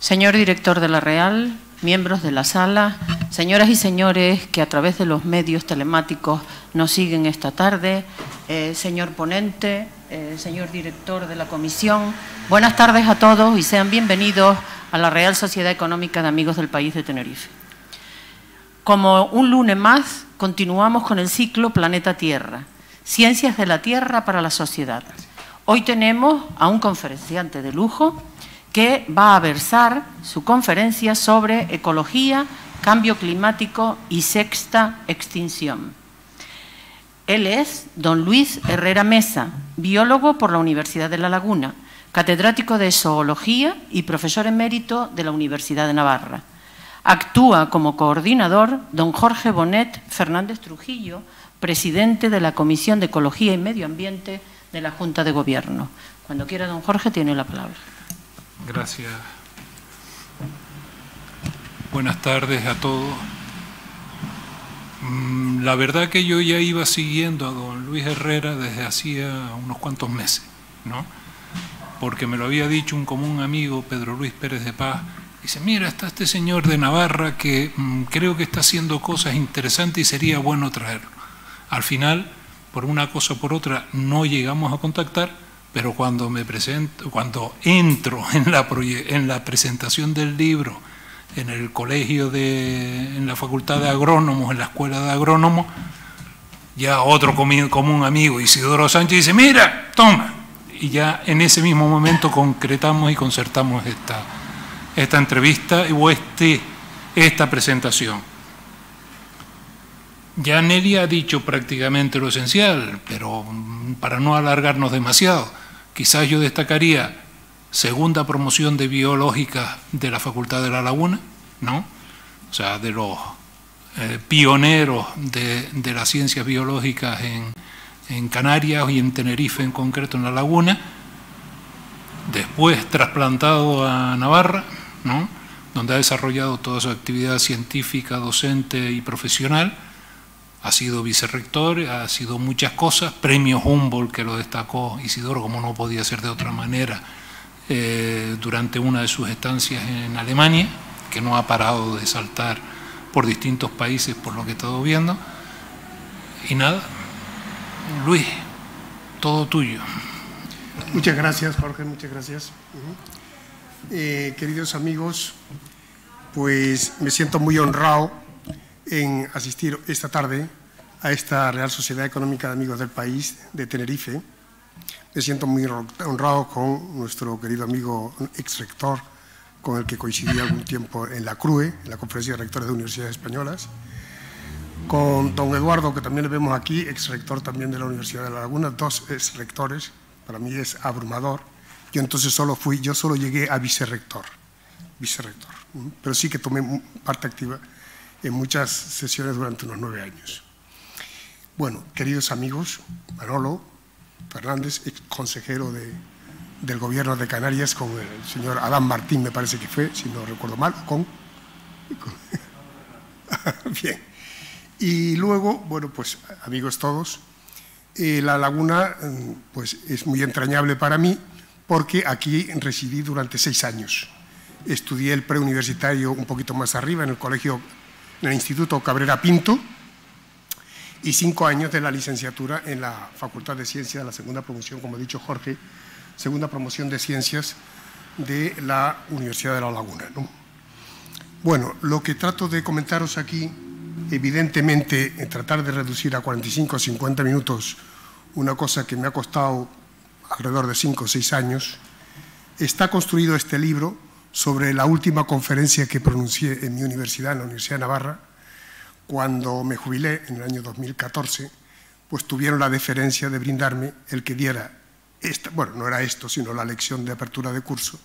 Señor director de la Real, miembros de la sala, señoras y señores que a través de los medios telemáticos nos siguen esta tarde, eh, señor ponente, eh, señor director de la comisión, buenas tardes a todos y sean bienvenidos a la Real Sociedad Económica de Amigos del País de Tenerife. Como un lunes más, continuamos con el ciclo Planeta Tierra, Ciencias de la Tierra para la Sociedad. Hoy tenemos a un conferenciante de lujo, que va a versar su conferencia sobre ecología, cambio climático y sexta extinción. Él es don Luis Herrera Mesa, biólogo por la Universidad de La Laguna, catedrático de zoología y profesor emérito de la Universidad de Navarra. Actúa como coordinador don Jorge Bonet Fernández Trujillo, presidente de la Comisión de Ecología y Medio Ambiente de la Junta de Gobierno. Cuando quiera, don Jorge, tiene la palabra. Gracias. Buenas tardes a todos. Mm, la verdad que yo ya iba siguiendo a don Luis Herrera desde hacía unos cuantos meses, ¿no? Porque me lo había dicho un común amigo, Pedro Luis Pérez de Paz, Dice, mira, está este señor de Navarra que mm, creo que está haciendo cosas interesantes y sería bueno traerlo. Al final, por una cosa o por otra, no llegamos a contactar pero cuando me presento, cuando entro en la, en la presentación del libro, en el colegio de, en la facultad de agrónomos, en la escuela de agrónomos, ya otro común amigo, Isidoro Sánchez, dice, mira, toma. Y ya en ese mismo momento concretamos y concertamos esta, entrevista o este, esta presentación. Ya Nelly ha dicho prácticamente lo esencial, pero mm, para no alargarnos demasiado. Quizás yo destacaría segunda promoción de biológica de la Facultad de La Laguna, O sea, de los eh, pioneros de, las ciencias biológicas en, Canarias y en Tenerife en concreto en La Laguna, después trasplantado a Navarra, donde ha desarrollado toda su actividad científica, docente y profesional, ha sido vicerrector, ha sido muchas cosas, premio Humboldt que lo destacó Isidoro, como no podía ser de otra manera, eh, durante una de sus estancias en Alemania, que no ha parado de saltar por distintos países por lo que he estado viendo. Y nada, Luis, todo tuyo. Muchas gracias, Jorge, muchas gracias. Eh, queridos amigos, pues me siento muy honrado en asistir esta tarde a esta Real Sociedad Económica de Amigos del País de Tenerife. Me siento muy honrado con nuestro querido amigo ex rector, con el que coincidí algún tiempo en la CRUE, en la Conferencia de Rectores de Universidades Españolas, con don Eduardo, que también le vemos aquí, ex rector también de la Universidad de La Laguna, dos ex rectores, para mí es abrumador. Yo entonces solo fui, yo solo llegué a vicerrector, vicerrector, pero sí que tomé parte activa en muchas sesiones durante unos nueve años. Bueno, queridos amigos, Manolo Fernández, ex consejero del gobierno de Canarias con el señor Adán Martín, me parece que fue, si no recuerdo mal, con... bien. Y luego, bueno, pues amigos todos, eh, la laguna mm, pues es muy entrañable para mí porque aquí residí durante seis años. Estudié el preuniversitario un poquito más arriba en el Colegio el Instituto Cabrera Pinto y cinco años de la licenciatura en la Facultad de Ciencias de la segunda promoción, como ha dicho Jorge, segunda promoción de Ciencias de la Universidad de La Laguna. Bueno, lo que trato de comentaros aquí, evidentemente, en tratar de reducir a 45 o 50 minutos una cosa que me ha costado alrededor de cinco o seis años, está construido este libro sobre la última conferencia que pronuncié en mi universidad, en la Universidad de Navarra, cuando me jubilé en el año 2014, pues tuvieron la deferencia de brindarme el que diera esta, bueno, no era esto, sino la lección de apertura de curso,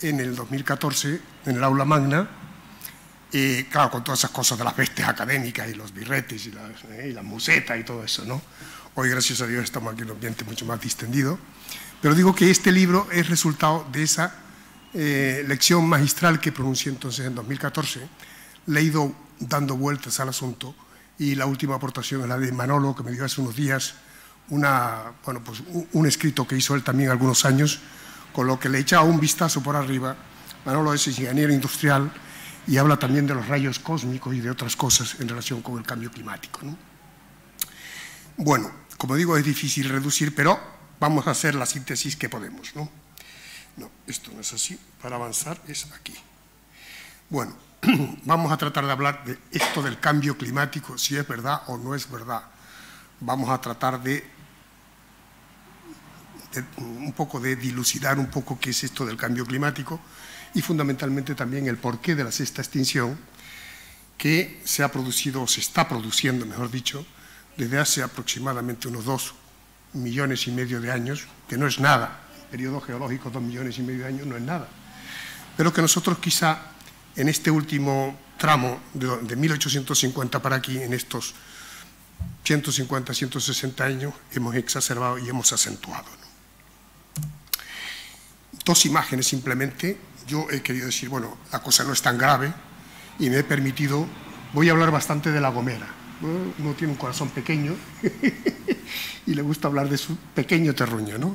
en el 2014, en el aula magna, y eh, claro, con todas esas cosas de las bestias académicas y los birretes y las, eh, y musetas y todo eso, ¿no? Hoy, gracias a Dios, estamos aquí en un ambiente mucho más distendido. Pero digo que este libro es resultado de esa eh, lección magistral que pronuncié entonces en 2014, le dando vueltas al asunto y la última aportación es la de Manolo, que me dio hace unos días una, bueno, pues un, escrito que hizo él también algunos años, con lo que le echado un vistazo por arriba. Manolo es ingeniero industrial y habla también de los rayos cósmicos y de otras cosas en relación con el cambio climático. ¿no? Bueno, como digo, es difícil reducir, pero vamos a hacer la síntesis que podemos. ¿no? No, esto no es así. Para avanzar es aquí. Bueno, vamos a tratar de hablar de esto del cambio climático, si es verdad o no es verdad. Vamos a tratar de, un poco de dilucidar un poco qué es esto del cambio climático y fundamentalmente también el porqué de la sexta extinción que se ha producido o se está produciendo, mejor dicho, desde hace aproximadamente unos dos millones y medio de años, que no es nada periodo geológico, dos millones y medio de años, no es nada. Pero que nosotros quizá en este último tramo, de, 1850 para aquí, en estos 150, 160 años, hemos exacerbado y hemos acentuado. Dos imágenes simplemente, yo he querido decir, bueno, la cosa no es tan grave y me he permitido, voy a hablar bastante de La Gomera. Uno tiene un corazón pequeño y le gusta hablar de su pequeño terruño, ¿no?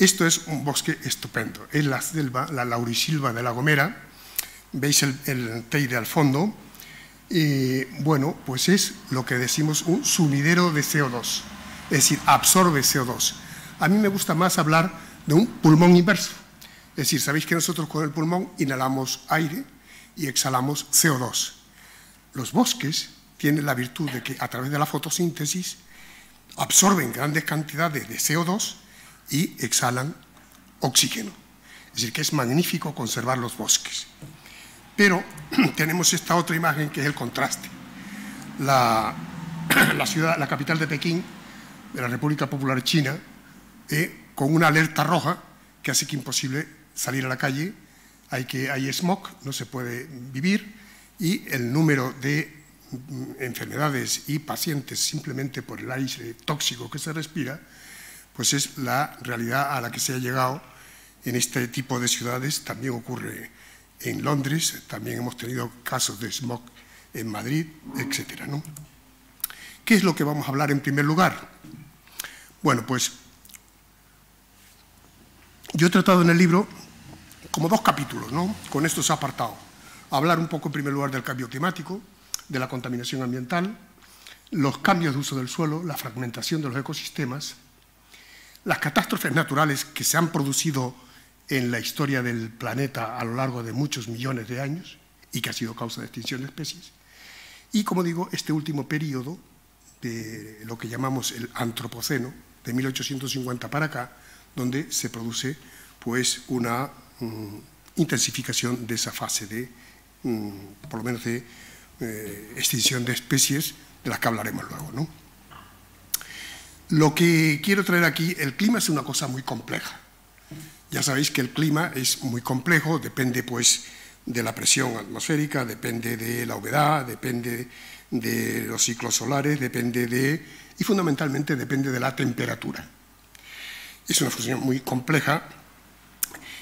Esto es un bosque estupendo, es la selva, la laurisilva de La Gomera, veis el, Teide al fondo, y bueno, pues es lo que decimos un sumidero de CO2, es decir, absorbe CO2. A mí me gusta más hablar de un pulmón inverso, es decir, sabéis que nosotros con el pulmón inhalamos aire y exhalamos CO2. Los bosques tienen la virtud de que a través de la fotosíntesis absorben grandes cantidades de CO2 y exhalan oxígeno. Es decir, que es magnífico conservar los bosques. Pero tenemos esta otra imagen que es el contraste. La, ciudad, la capital de Pekín, de la República Popular China, eh, con una alerta roja que hace que imposible salir a la calle, hay, que, hay smog, no se puede vivir, y el número de mm, enfermedades y pacientes simplemente por el aire tóxico que se respira pues es la realidad a la que se ha llegado en este tipo de ciudades. También ocurre en Londres, también hemos tenido casos de smog en Madrid, etc. ¿Qué es lo que vamos a hablar en primer lugar? Bueno, pues yo he tratado en el libro como dos capítulos, ¿no? con estos apartados. Hablar un poco en primer lugar del cambio climático, de la contaminación ambiental, los cambios de uso del suelo, la fragmentación de los ecosistemas, las catástrofes naturales que se han producido en la historia del planeta a lo largo de muchos millones de años y que ha sido causa de extinción de especies. Y, como digo, este último periodo de lo que llamamos el antropoceno, de 1850 para acá, donde se produce pues, una mm, intensificación de esa fase de, mm, por lo menos, de eh, extinción de especies, de las que hablaremos luego. ¿no? Lo que quiero traer aquí, el clima es una cosa muy compleja. Ya sabéis que el clima es muy complejo, depende pues de la presión atmosférica, depende de la humedad, depende de los ciclos solares, depende de... y fundamentalmente depende de la temperatura. Es una función muy compleja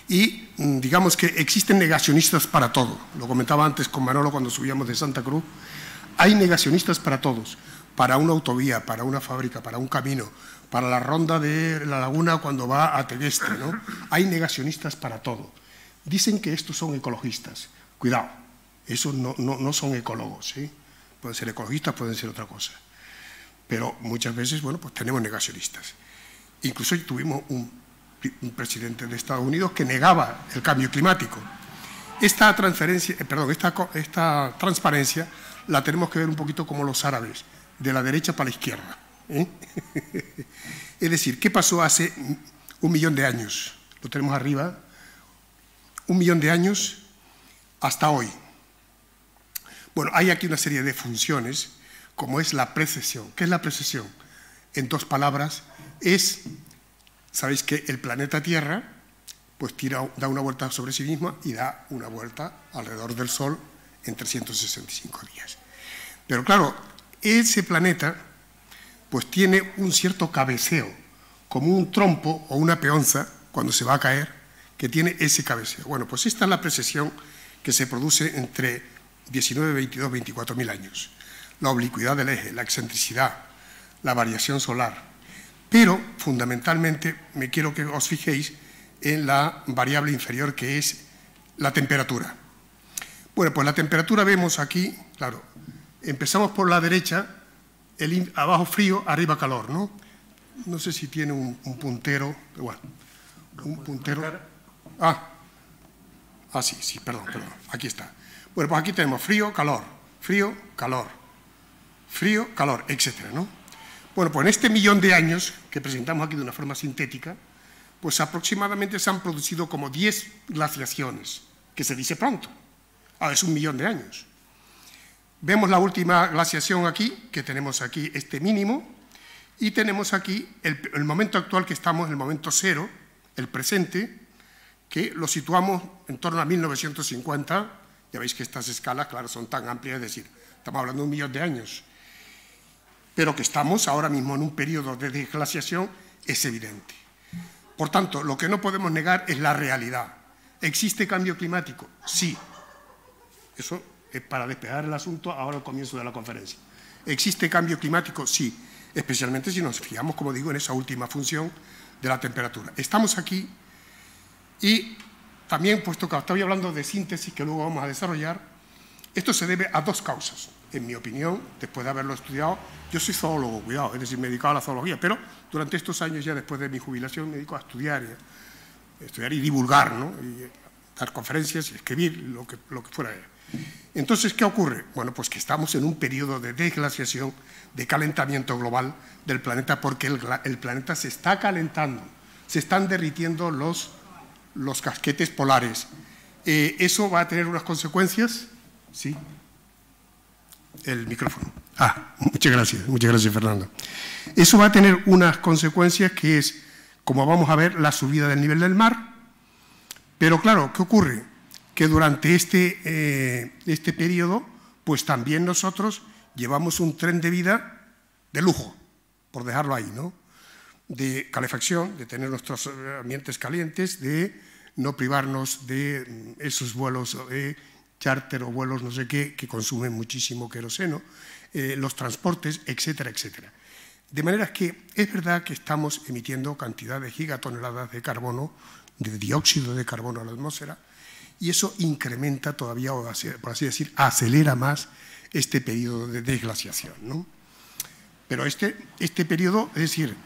y mm, digamos que existen negacionistas para todo. Lo comentaba antes con Manolo cuando subíamos de Santa Cruz. Hay negacionistas para todos para una autovía, para una fábrica, para un camino, para la ronda de la laguna cuando va a Tegueste. ¿no? Hay negacionistas para todo. Dicen que estos son ecologistas. Cuidado, esos no, no, no son ecólogos. ¿sí? ¿eh? Pueden ser ecologistas, pueden ser otra cosa. Pero muchas veces, bueno, pues tenemos negacionistas. Incluso tuvimos un, presidente de Estados Unidos que negaba el cambio climático. Esta, transferencia, eh, perdón, esta, esta transparencia la tenemos que ver un poquito como los árabes de la derecha para la izquierda. ¿eh? es decir, ¿qué pasó hace un millón de años? Lo tenemos arriba. Un millón de años hasta hoy. Bueno, hay aquí una serie de funciones, como es la precesión. ¿Qué es la precesión? En dos palabras, es, sabéis que el planeta Tierra, pues tira, da una vuelta sobre sí misma y da una vuelta alrededor del Sol en 365 días. Pero claro, ese planeta pues tiene un cierto cabeceo, como un trompo o una peonza cuando se va a caer, que tiene ese cabeceo. Bueno, pues esta es la precesión que se produce entre 19, 22, 24 mil años. La oblicuidad del eje, la excentricidad, la variación solar. Pero fundamentalmente me quiero que os fijéis en la variable inferior que es la temperatura. Bueno, pues la temperatura vemos aquí, claro, Empezamos por la derecha, el abajo frío, arriba calor, ¿no? No sé si tiene un, puntero, bueno, un puntero. Ah, ah, sí, sí, perdón, perdón, aquí está. Bueno, pues aquí tenemos frío, calor, frío, calor, frío, calor, etcétera, ¿no? Bueno, pues en este millón de años que presentamos aquí de una forma sintética, pues aproximadamente se han producido como 10 glaciaciones, que se dice pronto. Ah, es un millón de años. Vemos la última glaciación aquí, que tenemos aquí este mínimo, y tenemos aquí el, momento actual que estamos, el momento cero, el presente, que lo situamos en torno a 1950. Ya veis que estas escalas, claro, son tan amplias, es decir, estamos hablando de un millón de años. Pero que estamos ahora mismo en un periodo de desglaciación es evidente. Por tanto, lo que no podemos negar es la realidad. ¿Existe cambio climático? Sí. Eso para despejar el asunto ahora el comienzo de la conferencia. ¿Existe cambio climático? Sí, especialmente si nos fijamos, como digo, en esa última función de la temperatura. Estamos aquí y también, puesto que estoy hablando de síntesis que luego vamos a desarrollar, esto se debe a dos causas. En mi opinión, después de haberlo estudiado, yo soy zoólogo, cuidado, es decir, me he dedicado a la zoología, pero durante estos años ya después de mi jubilación me dedico a estudiar, eh, estudiar y divulgar, ¿no? Eh, dar conferencias, escribir, lo que, lo que fuera. Entonces, ¿qué ocurre? Bueno, pues que estamos en un periodo de desglaciación, de calentamiento global del planeta, porque el, planeta se está calentando, se están derritiendo los, los casquetes polares. Eh, eso va a tener unas consecuencias, ¿sí? El micrófono. Ah, muchas gracias, muchas gracias, Fernando. Eso va a tener unas consecuencias que es, como vamos a ver, la subida del nivel del mar, pero claro, ¿qué ocurre? Que durante este, eh, este periodo, pues también nosotros llevamos un tren de vida de lujo, por dejarlo ahí, ¿no? De calefacción, de tener nuestros ambientes calientes, de no privarnos de mm, esos vuelos de eh, charter o vuelos no sé qué, que consumen muchísimo queroseno, eh, los transportes, etcétera, etcétera. De manera que es verdad que estamos emitiendo cantidades gigatoneladas de carbono de dióxido de carbono a la atmósfera, y eso incrementa todavía, o por así decir, acelera más este periodo de desglaciación. Pero este, este periodo, es decir,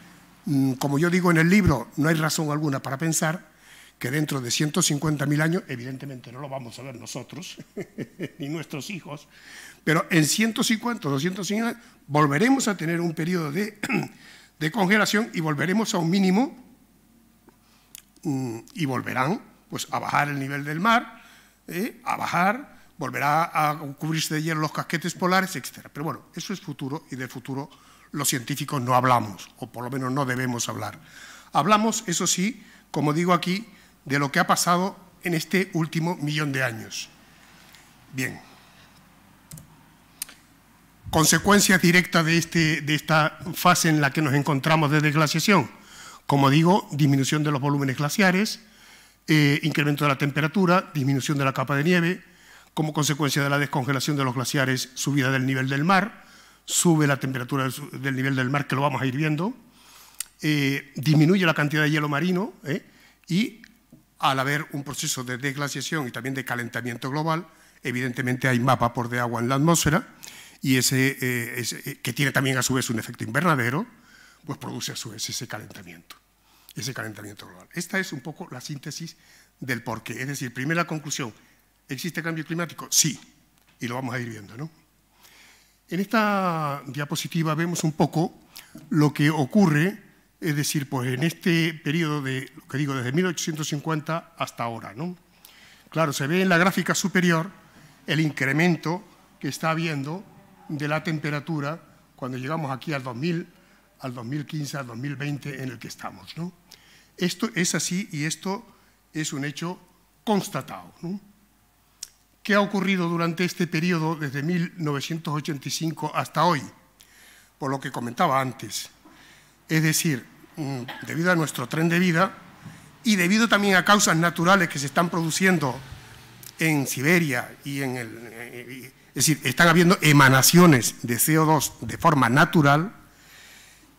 mm, como yo digo en el libro, no hay razón alguna para pensar que dentro de 150.000 años, evidentemente no lo vamos a ver nosotros, ni nuestros hijos, pero en 150, 250 años volveremos a tener un periodo de, de congelación y volveremos a un mínimo Mm, y volverán pues, a bajar el nivel del mar, ¿eh? a bajar, volverá a cubrirse de hielo los casquetes polares, etc. Pero bueno, eso es futuro y de futuro los científicos no hablamos, o por lo menos no debemos hablar. Hablamos, eso sí, como digo aquí, de lo que ha pasado en este último millón de años. Bien. Consecuencias directas de, este, de esta fase en la que nos encontramos de desglaciación. Como digo, disminución de los volúmenes glaciares, eh, incremento de la temperatura, disminución de la capa de nieve, como consecuencia de la descongelación de los glaciares, subida del nivel del mar, sube la temperatura del, nivel del mar, que lo vamos a ir viendo, eh, disminuye la cantidad de hielo marino eh, y al haber un proceso de desglaciación y también de calentamiento global, evidentemente hay más vapor de agua en la atmósfera y ese, que tiene también a su vez un efecto invernadero, pues produce a su vez ese calentamiento ese calentamiento global. Esta es un poco la síntesis del porqué. Es decir, primera conclusión, ¿existe cambio climático? Sí, y lo vamos a ir viendo. ¿no? En esta diapositiva vemos un poco lo que ocurre, es decir, pues en este periodo de, lo que digo, desde 1850 hasta ahora. ¿no? Claro, se ve en la gráfica superior el incremento que está habiendo de la temperatura cuando llegamos aquí al 2000 al 2015, al 2020 en el que estamos. Esto es así y esto es un hecho constatado. ¿Qué ha ocurrido durante este periodo desde 1985 hasta hoy? Por lo que comentaba antes. Es decir, mm, debido a nuestro tren de vida y debido también a causas naturales que se están produciendo en Siberia y en el... Eh, eh, es decir, están habiendo emanaciones de CO2 de forma natural,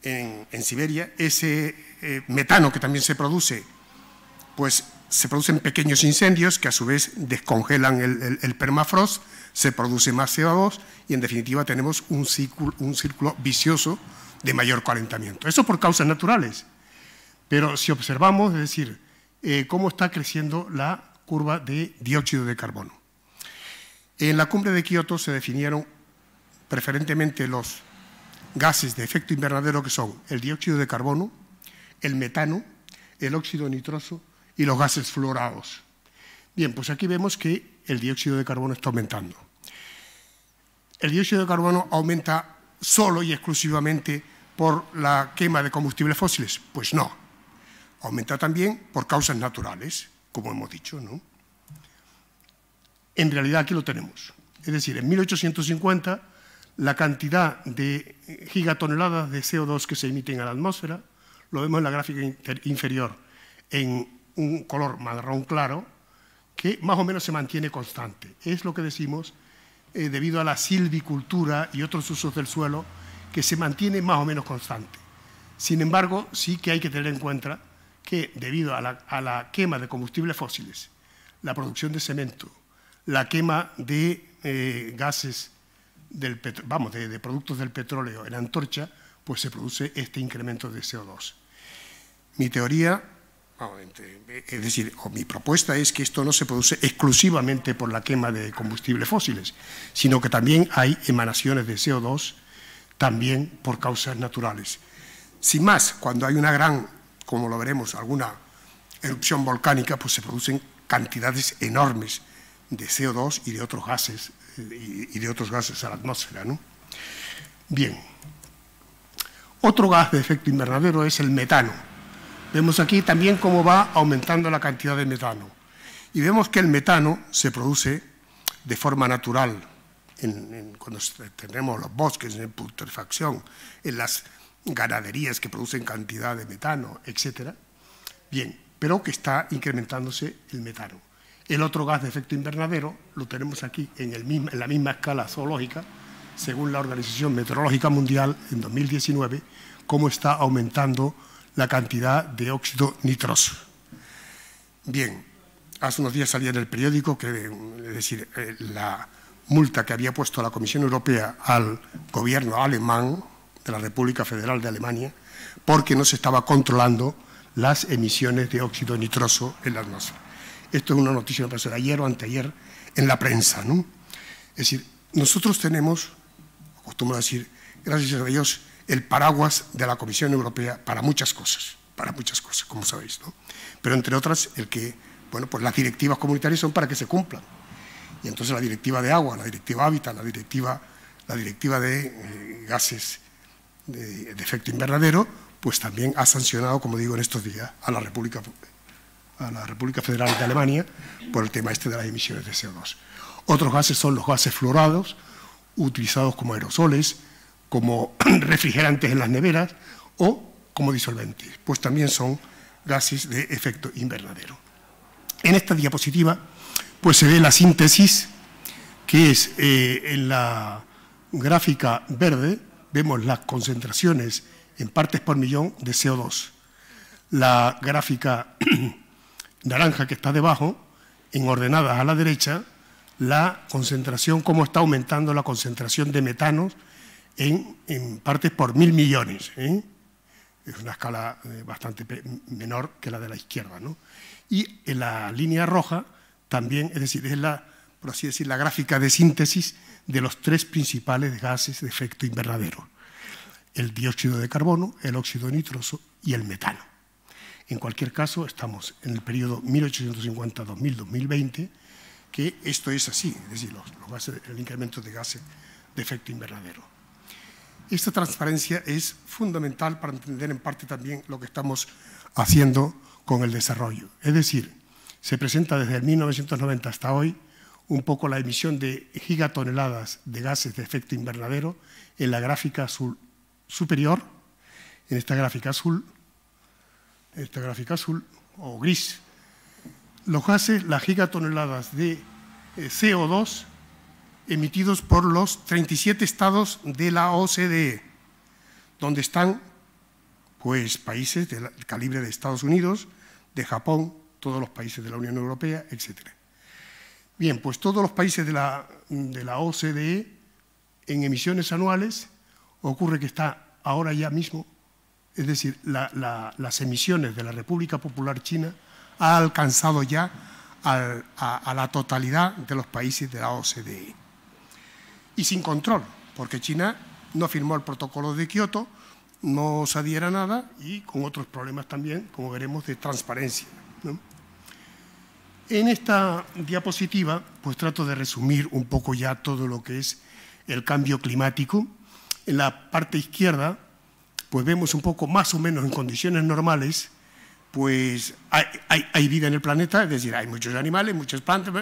en, Siberia, ese eh, metano que también se produce, pues se producen pequeños incendios que a su vez descongelan el, permafrost, se produce más CO2 y en definitiva tenemos un círculo, un círculo vicioso de mayor calentamiento. Eso por causas naturales. Pero si observamos, es decir, eh, cómo está creciendo la curva de dióxido de carbono. En la cumbre de Kioto se definieron preferentemente los gases de efecto invernadero que son el dióxido de carbono, el metano, el óxido nitroso y los gases fluorados. Bien, pues aquí vemos que el dióxido de carbono está aumentando. El dióxido de carbono aumenta solo y exclusivamente por la quema de combustibles fósiles. Pues no, aumenta también por causas naturales, como hemos dicho, ¿no? En realidad aquí lo tenemos. Es decir, en 1850 la cantidad de eh, gigatoneladas de CO2 que se emiten a la atmósfera, lo vemos en la gráfica inferior en un color marrón claro, que más o menos se mantiene constante. Es lo que decimos eh, debido a la silvicultura y otros usos del suelo, que se mantiene más o menos constante. Sin embargo, sí que hay que tener en cuenta que debido a la, quema de combustibles fósiles, la producción de cemento, la quema de eh, gases vamos, de, productos del petróleo en antorcha, pues se produce este incremento de CO2. Mi teoría, este, es decir, o mi propuesta es que esto no se produce exclusivamente por la quema de combustibles fósiles, sino que también hay emanaciones de CO2 también por causas naturales. Sin más, cuando hay una gran, como lo veremos, alguna erupción volcánica, pues se producen cantidades enormes de CO2 y de otros gases y de otros gases a la atmósfera. ¿no? Bien. Otro gas de efecto invernadero es el metano. Vemos aquí también cómo va aumentando la cantidad de metano. Y vemos que el metano se produce de forma natural, cuando tenemos los bosques en putrefacción, en las ganaderías que producen cantidad de metano, etc. Bien, pero que está incrementándose el metano. El otro gas de efecto invernadero lo tenemos aquí en, la misma escala zoológica, según la Organización Meteorológica Mundial en 2019, cómo está aumentando la cantidad de óxido nitroso. Bien, hace unos días salía en el periódico que, es decir, eh, la multa que había puesto la Comisión Europea al gobierno alemán de la República Federal de Alemania porque no se estaba controlando las emisiones de óxido nitroso en la atmósfera. Esto es una noticia que ayer o anteayer en la prensa, ¿no? Es decir, nosotros tenemos, acostumbro decir, gracias a Dios, el paraguas de la Comisión Europea para muchas cosas, para muchas cosas, como sabéis, ¿no? Pero entre otras, el que, bueno, pues las directivas comunitarias son para que se cumplan. Y entonces la directiva de agua, la directiva hábitat, la directiva, la directiva de eh, gases de efecto invernadero, pues también ha sancionado, como digo, en estos días a la República a la República Federal de Alemania por el tema este de las emisiones de CO2. Otros gases son los gases florados, utilizados como aerosoles, como refrigerantes en las neveras o como disolventes, pues también son gases de efecto invernadero. En esta diapositiva pues se ve la síntesis que es eh, en la gráfica verde vemos las concentraciones en partes por millón de CO2. La gráfica naranja que está debajo, en ordenadas a la derecha, la concentración, cómo está aumentando la concentración de metanos en, partes por mil millones. ¿eh? Es una escala eh, bastante menor que la de la izquierda. Y en la línea roja también, es decir, es la, por así decir, la gráfica de síntesis de los tres principales gases de efecto invernadero, el dióxido de carbono, el óxido nitroso y el metano. En cualquier caso, estamos en el periodo 1850 2020 que esto es así, es decir, los, el incremento de gases de efecto invernadero. Esta transparencia es fundamental para entender en parte también lo que estamos haciendo con el desarrollo. Es decir, se presenta desde el 1990 hasta hoy un poco la emisión de gigatoneladas de gases de efecto invernadero en la gráfica azul superior, en esta gráfica azul, esta gráfica azul o gris, los hace las gigatoneladas de eh, CO2 emitidos por los 37 estados de la OCDE, donde están pues, países del calibre de Estados Unidos, de Japón, todos los países de la Unión Europea, etc. Bien, pues todos los países de la, de la OCDE en emisiones anuales ocurre que está ahora ya mismo es decir, las emisiones de la República Popular China ha alcanzado ya a, la totalidad de los países de la OCDE. Y sin control, porque China no firmó el protocolo de Kioto, no se adhiera a nada y con otros problemas también, como veremos, de transparencia. En esta diapositiva, pues trato de resumir un poco ya todo lo que es el cambio climático. En la parte izquierda pues vemos un poco más o menos en condiciones normales, pues hay, vida en el planeta, es decir, hay muchos animales, muchas plantas,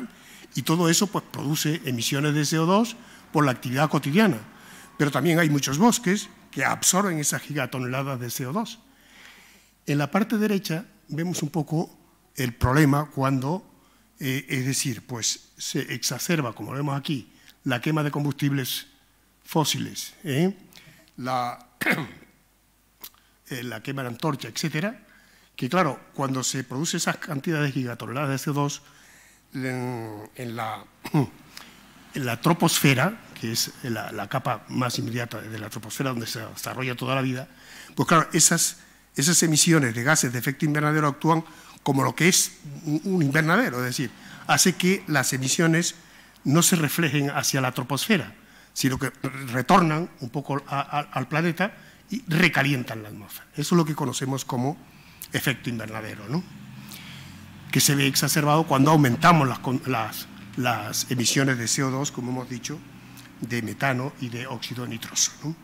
y todo eso pues, produce emisiones de CO2 por la actividad cotidiana. Pero también hay muchos bosques que absorben esas gigatoneladas de CO2. En la parte derecha vemos un poco el problema cuando, eh, es decir, pues se exacerba, como vemos aquí, la quema de combustibles fósiles, ¿eh? la Eh, la quema de antorcha, etcétera, que claro, cuando se produce esas cantidades gigatoneladas de CO2 en, la, troposfera, que es la, capa más inmediata de la troposfera donde se desarrolla toda la vida, pues claro, esas, esas emisiones de gases de efecto invernadero actúan como lo que es un invernadero, es decir, hace que las emisiones no se reflejen hacia la troposfera, sino que retornan un poco al planeta y recalientan la atmósfera. Eso es lo que conocemos como efecto invernadero, ¿no? que se ve exacerbado cuando aumentamos las, las, emisiones de CO2, como hemos dicho, de metano y de óxido nitroso. ¿no?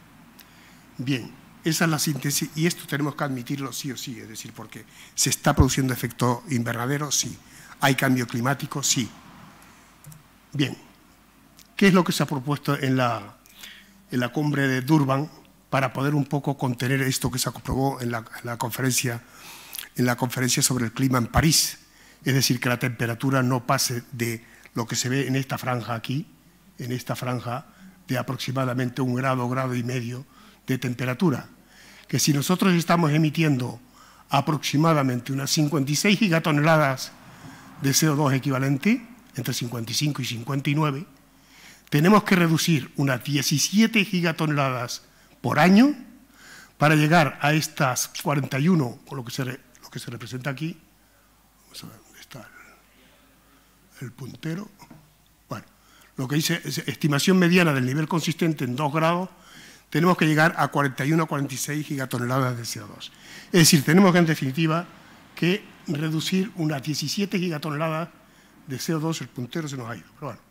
Bien, esa es la síntesis y esto tenemos que admitirlo sí o sí, es decir, porque se está produciendo efecto invernadero, sí. ¿Hay cambio climático? Sí. Bien, ¿qué es lo que se ha propuesto en la, en la cumbre de Durban para poder un poco contener esto que se aprobó en la, la, conferencia, en la conferencia sobre el clima en París. Es decir, que la temperatura no pase de lo que se ve en esta franja aquí, en esta franja de aproximadamente un grado, grado y medio de temperatura. Que si nosotros estamos emitiendo aproximadamente unas 56 gigatoneladas de CO2 equivalente, entre 55 y 59, tenemos que reducir unas 17 gigatoneladas por año para llegar a estas 41, o lo que se, lo que se representa aquí. Vamos a ver dónde está el, puntero. Bueno, lo que dice es estimación mediana del nivel consistente en 2 grados, tenemos que llegar a 41 a 46 gigatoneladas de CO2. Es decir, tenemos que, en definitiva, que reducir unas 17 gigatoneladas de CO2, el puntero se nos ha ido, pero bueno,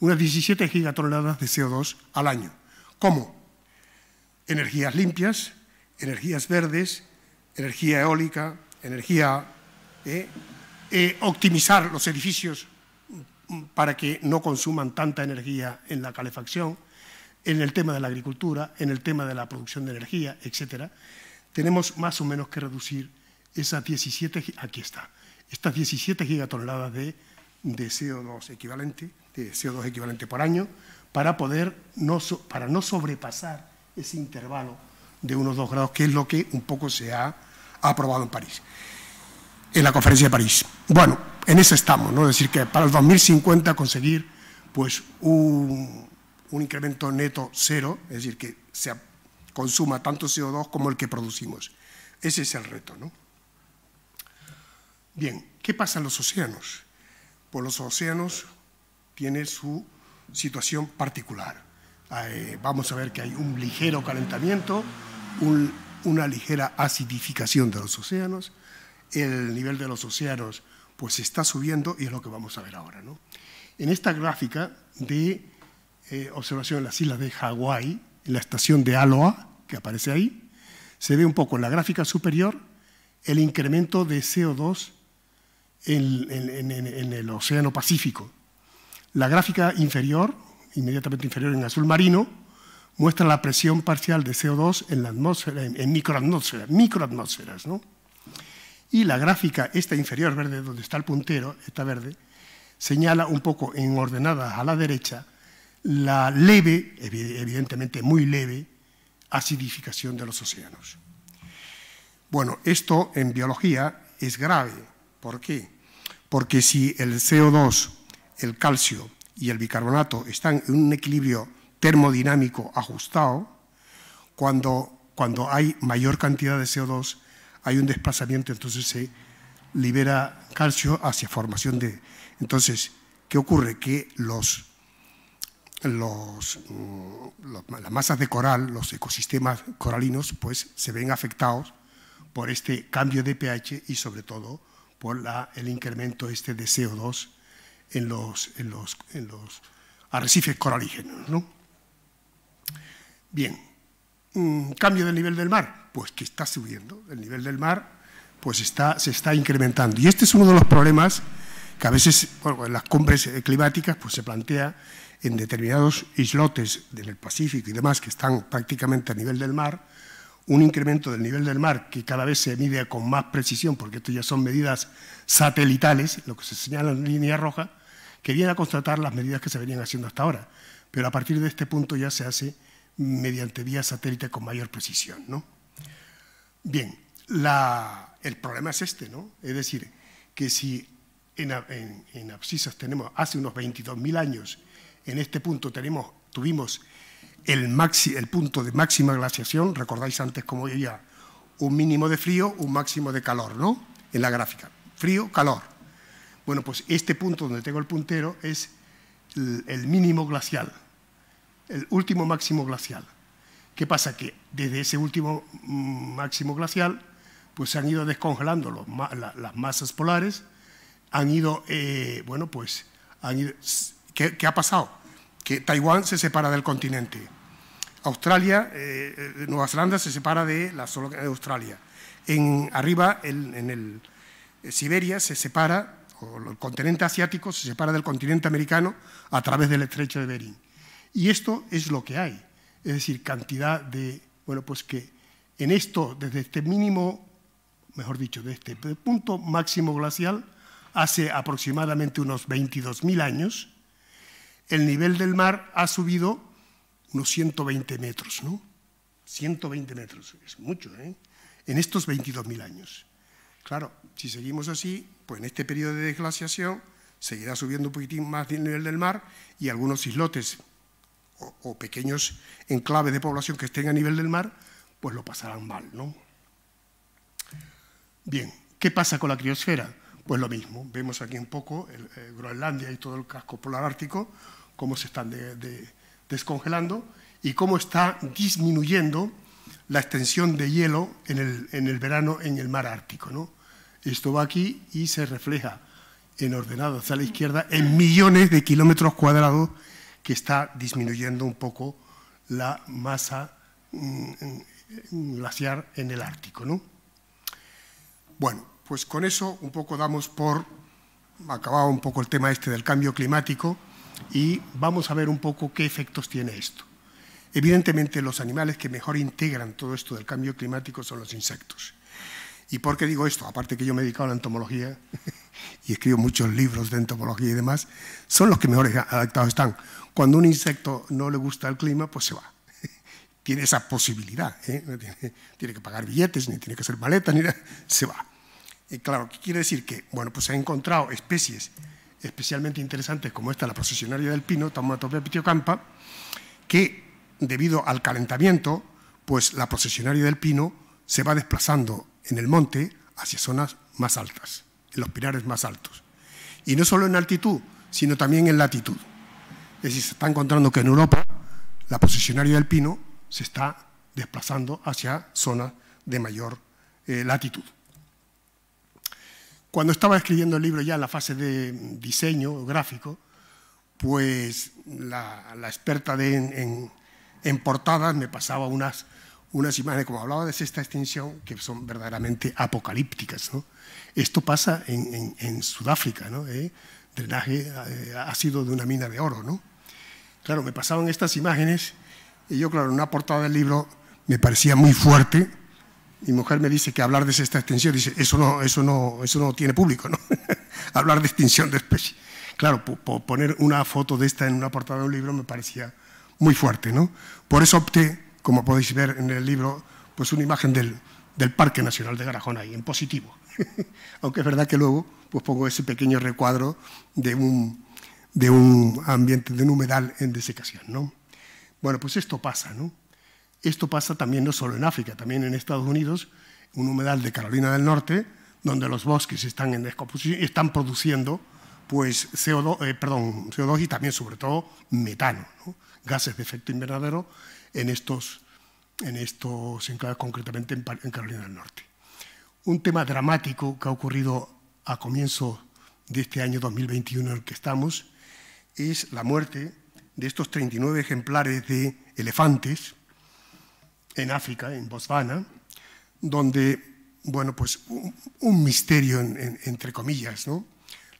unas 17 gigatoneladas de CO2 al año. ¿Cómo? energías limpias, energías verdes, energía eólica, energía... ¿eh? Eh, optimizar los edificios mm, para que no consuman tanta energía en la calefacción, en el tema de la agricultura, en el tema de la producción de energía, etcétera, Tenemos más o menos que reducir esas 17, aquí está, estas 17 gigatoneladas de, de CO2 equivalente, de CO2 equivalente por año, para poder no, para no sobrepasar ese intervalo de unos dos grados, que es lo que un poco se ha aprobado en París, en la conferencia de París. Bueno, en eso estamos, ¿no? Es decir, que para el 2050 conseguir pues un, incremento neto cero, es decir, que se consuma tanto CO2 como el que producimos. Ese es el reto, ¿no? Bien, ¿qué pasa en los océanos? Pues los océanos tienen su situación particular. Eh, vamos a ver que hay un ligero calentamiento, una ligera acidificación de los océanos, el nivel de los océanos pues está subiendo y es lo que vamos a ver ahora. ¿no? En esta gráfica de eh, observación en las islas de Hawái, en la estación de Aloha, que aparece ahí, se ve un poco en la gráfica superior el incremento de CO2 en, en el Océano Pacífico. La gráfica inferior, inmediatamente inferior en azul marino, muestra la presión parcial de CO2 en la atmósfera, en, microatmósferas, ¿no? Y la gráfica, esta inferior verde, donde está el puntero, esta verde, señala un poco en ordenadas a la derecha la leve, evidentemente muy leve, acidificación de los océanos. Bueno, esto en biología es grave. ¿Por qué? Porque si el CO2, el calcio y el bicarbonato están en un equilibrio termodinámico ajustado, cuando, cuando hay mayor cantidad de CO2 hay un desplazamiento, entonces se libera calcio hacia formación de... Entonces, ¿qué ocurre? Que los, los, mm, las masas de coral, los ecosistemas coralinos, pues se ven afectados por este cambio de pH y sobre todo por la, el incremento este de CO2 en los, en los, en los arrecifes coralígenos. ¿no? Bien, mm, cambio del nivel del mar, pues que está subiendo, el nivel del mar pues está, se está incrementando. Y este es uno de los problemas que a veces bueno, en las cumbres climáticas pues se plantea en determinados islotes del Pacífico y demás que están prácticamente a nivel del mar, un incremento del nivel del mar que cada vez se mide con más precisión, porque esto ya son medidas satelitales, lo que se señala en línea roja, que a constatar las medidas que se venían haciendo hasta ahora, pero a partir de este punto ya se hace mediante vía satélite con mayor precisión. ¿no? Bien, la, el problema es este, ¿no? es decir, que si en, en, abscisas tenemos hace unos 22.000 años, en este punto tenemos, tuvimos el, maxi, el punto de máxima glaciación, recordáis antes cómo había un mínimo de frío, un máximo de calor, ¿no? En la gráfica, frío, calor bueno, pues este punto donde tengo el puntero es el, mínimo glacial, el último máximo glacial. ¿Qué pasa? Que desde ese último mm, máximo glacial pues se han ido descongelando las masas polares, han ido, eh, bueno, pues, han ¿qué, ha pasado? Que Taiwán se separa del continente, Australia, eh, Nueva Zelanda se separa de la zona de Australia, en, arriba, en, el en eh, Siberia se separa el continente asiático se separa del continente americano a través del estrecho de Bering. Y esto es lo que hay, es decir, cantidad de, bueno, pues que en esto, desde este mínimo, mejor dicho, desde este punto máximo glacial, hace aproximadamente unos 22.000 años, el nivel del mar ha subido unos 120 metros, ¿no? 120 metros, es mucho, ¿eh? En estos 22.000 años. Claro, si seguimos así, pues en este periodo de desglaciación seguirá subiendo un poquitín más el nivel del mar y algunos islotes o, pequeños enclaves de población que estén a nivel del mar, pues lo pasarán mal, ¿no? Bien, ¿qué pasa con la criosfera? Pues lo mismo, vemos aquí un poco eh, Groenlandia y todo el casco polar ártico, cómo se están descongelando y cómo está disminuyendo la extensión de hielo en el, en el verano en el mar ártico, ¿no? Esto va aquí y se refleja en ordenado hacia la izquierda en millones de kilómetros cuadrados que está disminuyendo un poco la masa mm, mm, glaciar en el Ártico. Bueno, pues con eso un poco damos por acabado un poco el tema este del cambio climático y vamos a ver un poco qué efectos tiene esto. Evidentemente los animales que mejor integran todo esto del cambio climático son los insectos. ¿Y por qué digo esto? Aparte que yo me he dedicado a la entomología y escribo muchos libros de entomología y demás, son los que mejor adaptados están. Cuando un insecto no le gusta el clima, pues se va. tiene esa posibilidad. ¿eh? No tiene, que pagar billetes, ni tiene que hacer maletas, ni nada. Se va. Y claro, ¿qué quiere decir? Que, bueno, pues se han encontrado especies especialmente interesantes como esta, la procesionaria del pino, Taumatopia pitiocampa, que debido al calentamiento, pues la procesionaria del pino se va desplazando en el monte hacia zonas más altas, en los pilares más altos. Y no solo en altitud, sino también en latitud. Es decir, se está encontrando que en Europa la posicionaria del pino se está desplazando hacia zonas de mayor eh, latitud. Cuando estaba escribiendo el libro ya en la fase de diseño gráfico, pues la, experta de, en portadas me pasaba unas unas imágenes, como hablaba de esta extinción, que son verdaderamente apocalípticas. Esto pasa en, Sudáfrica, ¿no? Eh, drenaje eh, ha ácido de una mina de oro. ¿no? Claro, me pasaban estas imágenes y yo, claro, en una portada del libro me parecía muy fuerte. Mi mujer me dice que hablar de esta extinción, dice, eso no, eso no, eso no tiene público, ¿no? hablar de extinción de especies. Claro, poner una foto de esta en una portada de un libro me parecía muy fuerte, ¿no? Por eso opté como podéis ver en el libro, pues una imagen del, del Parque Nacional de Garajona ahí, en positivo. Aunque es verdad que luego pues pongo ese pequeño recuadro de un, de un ambiente, de un humedal en desecación. ¿no? Bueno, pues esto pasa, ¿no? Esto pasa también no solo en África, también en Estados Unidos, un humedal de Carolina del Norte, donde los bosques están en descomposición, están produciendo pues CO2, eh, perdón, CO2 y también sobre todo metano, gases de efecto invernadero en estos, en estos concretamente en, Carolina del Norte. Un tema dramático que ha ocurrido a comienzo de este año 2021 en el que estamos es la muerte de estos 39 ejemplares de elefantes en África, en Botswana, donde, bueno, pues un, misterio, entre comillas, ¿no?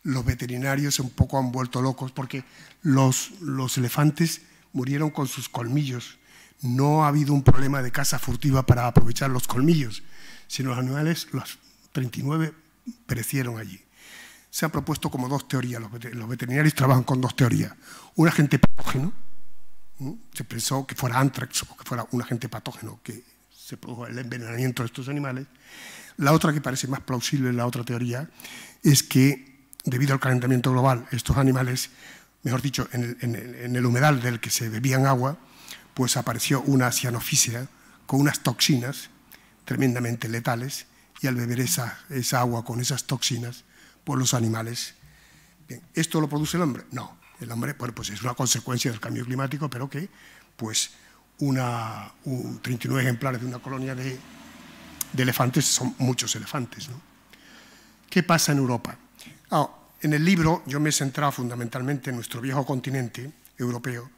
Los veterinarios un poco han vuelto locos porque los, los elefantes murieron con sus colmillos no ha habido un problema de caza furtiva para aprovechar los colmillos, sino los animales, los 39 perecieron allí. Se han propuesto como dos teorías, los veterinarios trabajan con dos teorías. Un agente patógeno, se pensó que fuera antrax o que fuera un agente patógeno que se produjo el envenenamiento de estos animales. La otra que parece más plausible, la otra teoría, es que debido al calentamiento global, estos animales, mejor dicho, en el humedal del que se bebían agua, pues apareció una cianofisia con unas toxinas tremendamente letales y al beber esa, esa agua con esas toxinas, pues los animales... ¿Esto lo produce el hombre? No, el hombre bueno, pues es una consecuencia del cambio climático, pero que pues una, 39 ejemplares de una colonia de, elefantes son muchos elefantes. ¿Qué pasa en Europa? Ah, en el libro yo me he centrado fundamentalmente en nuestro viejo continente europeo,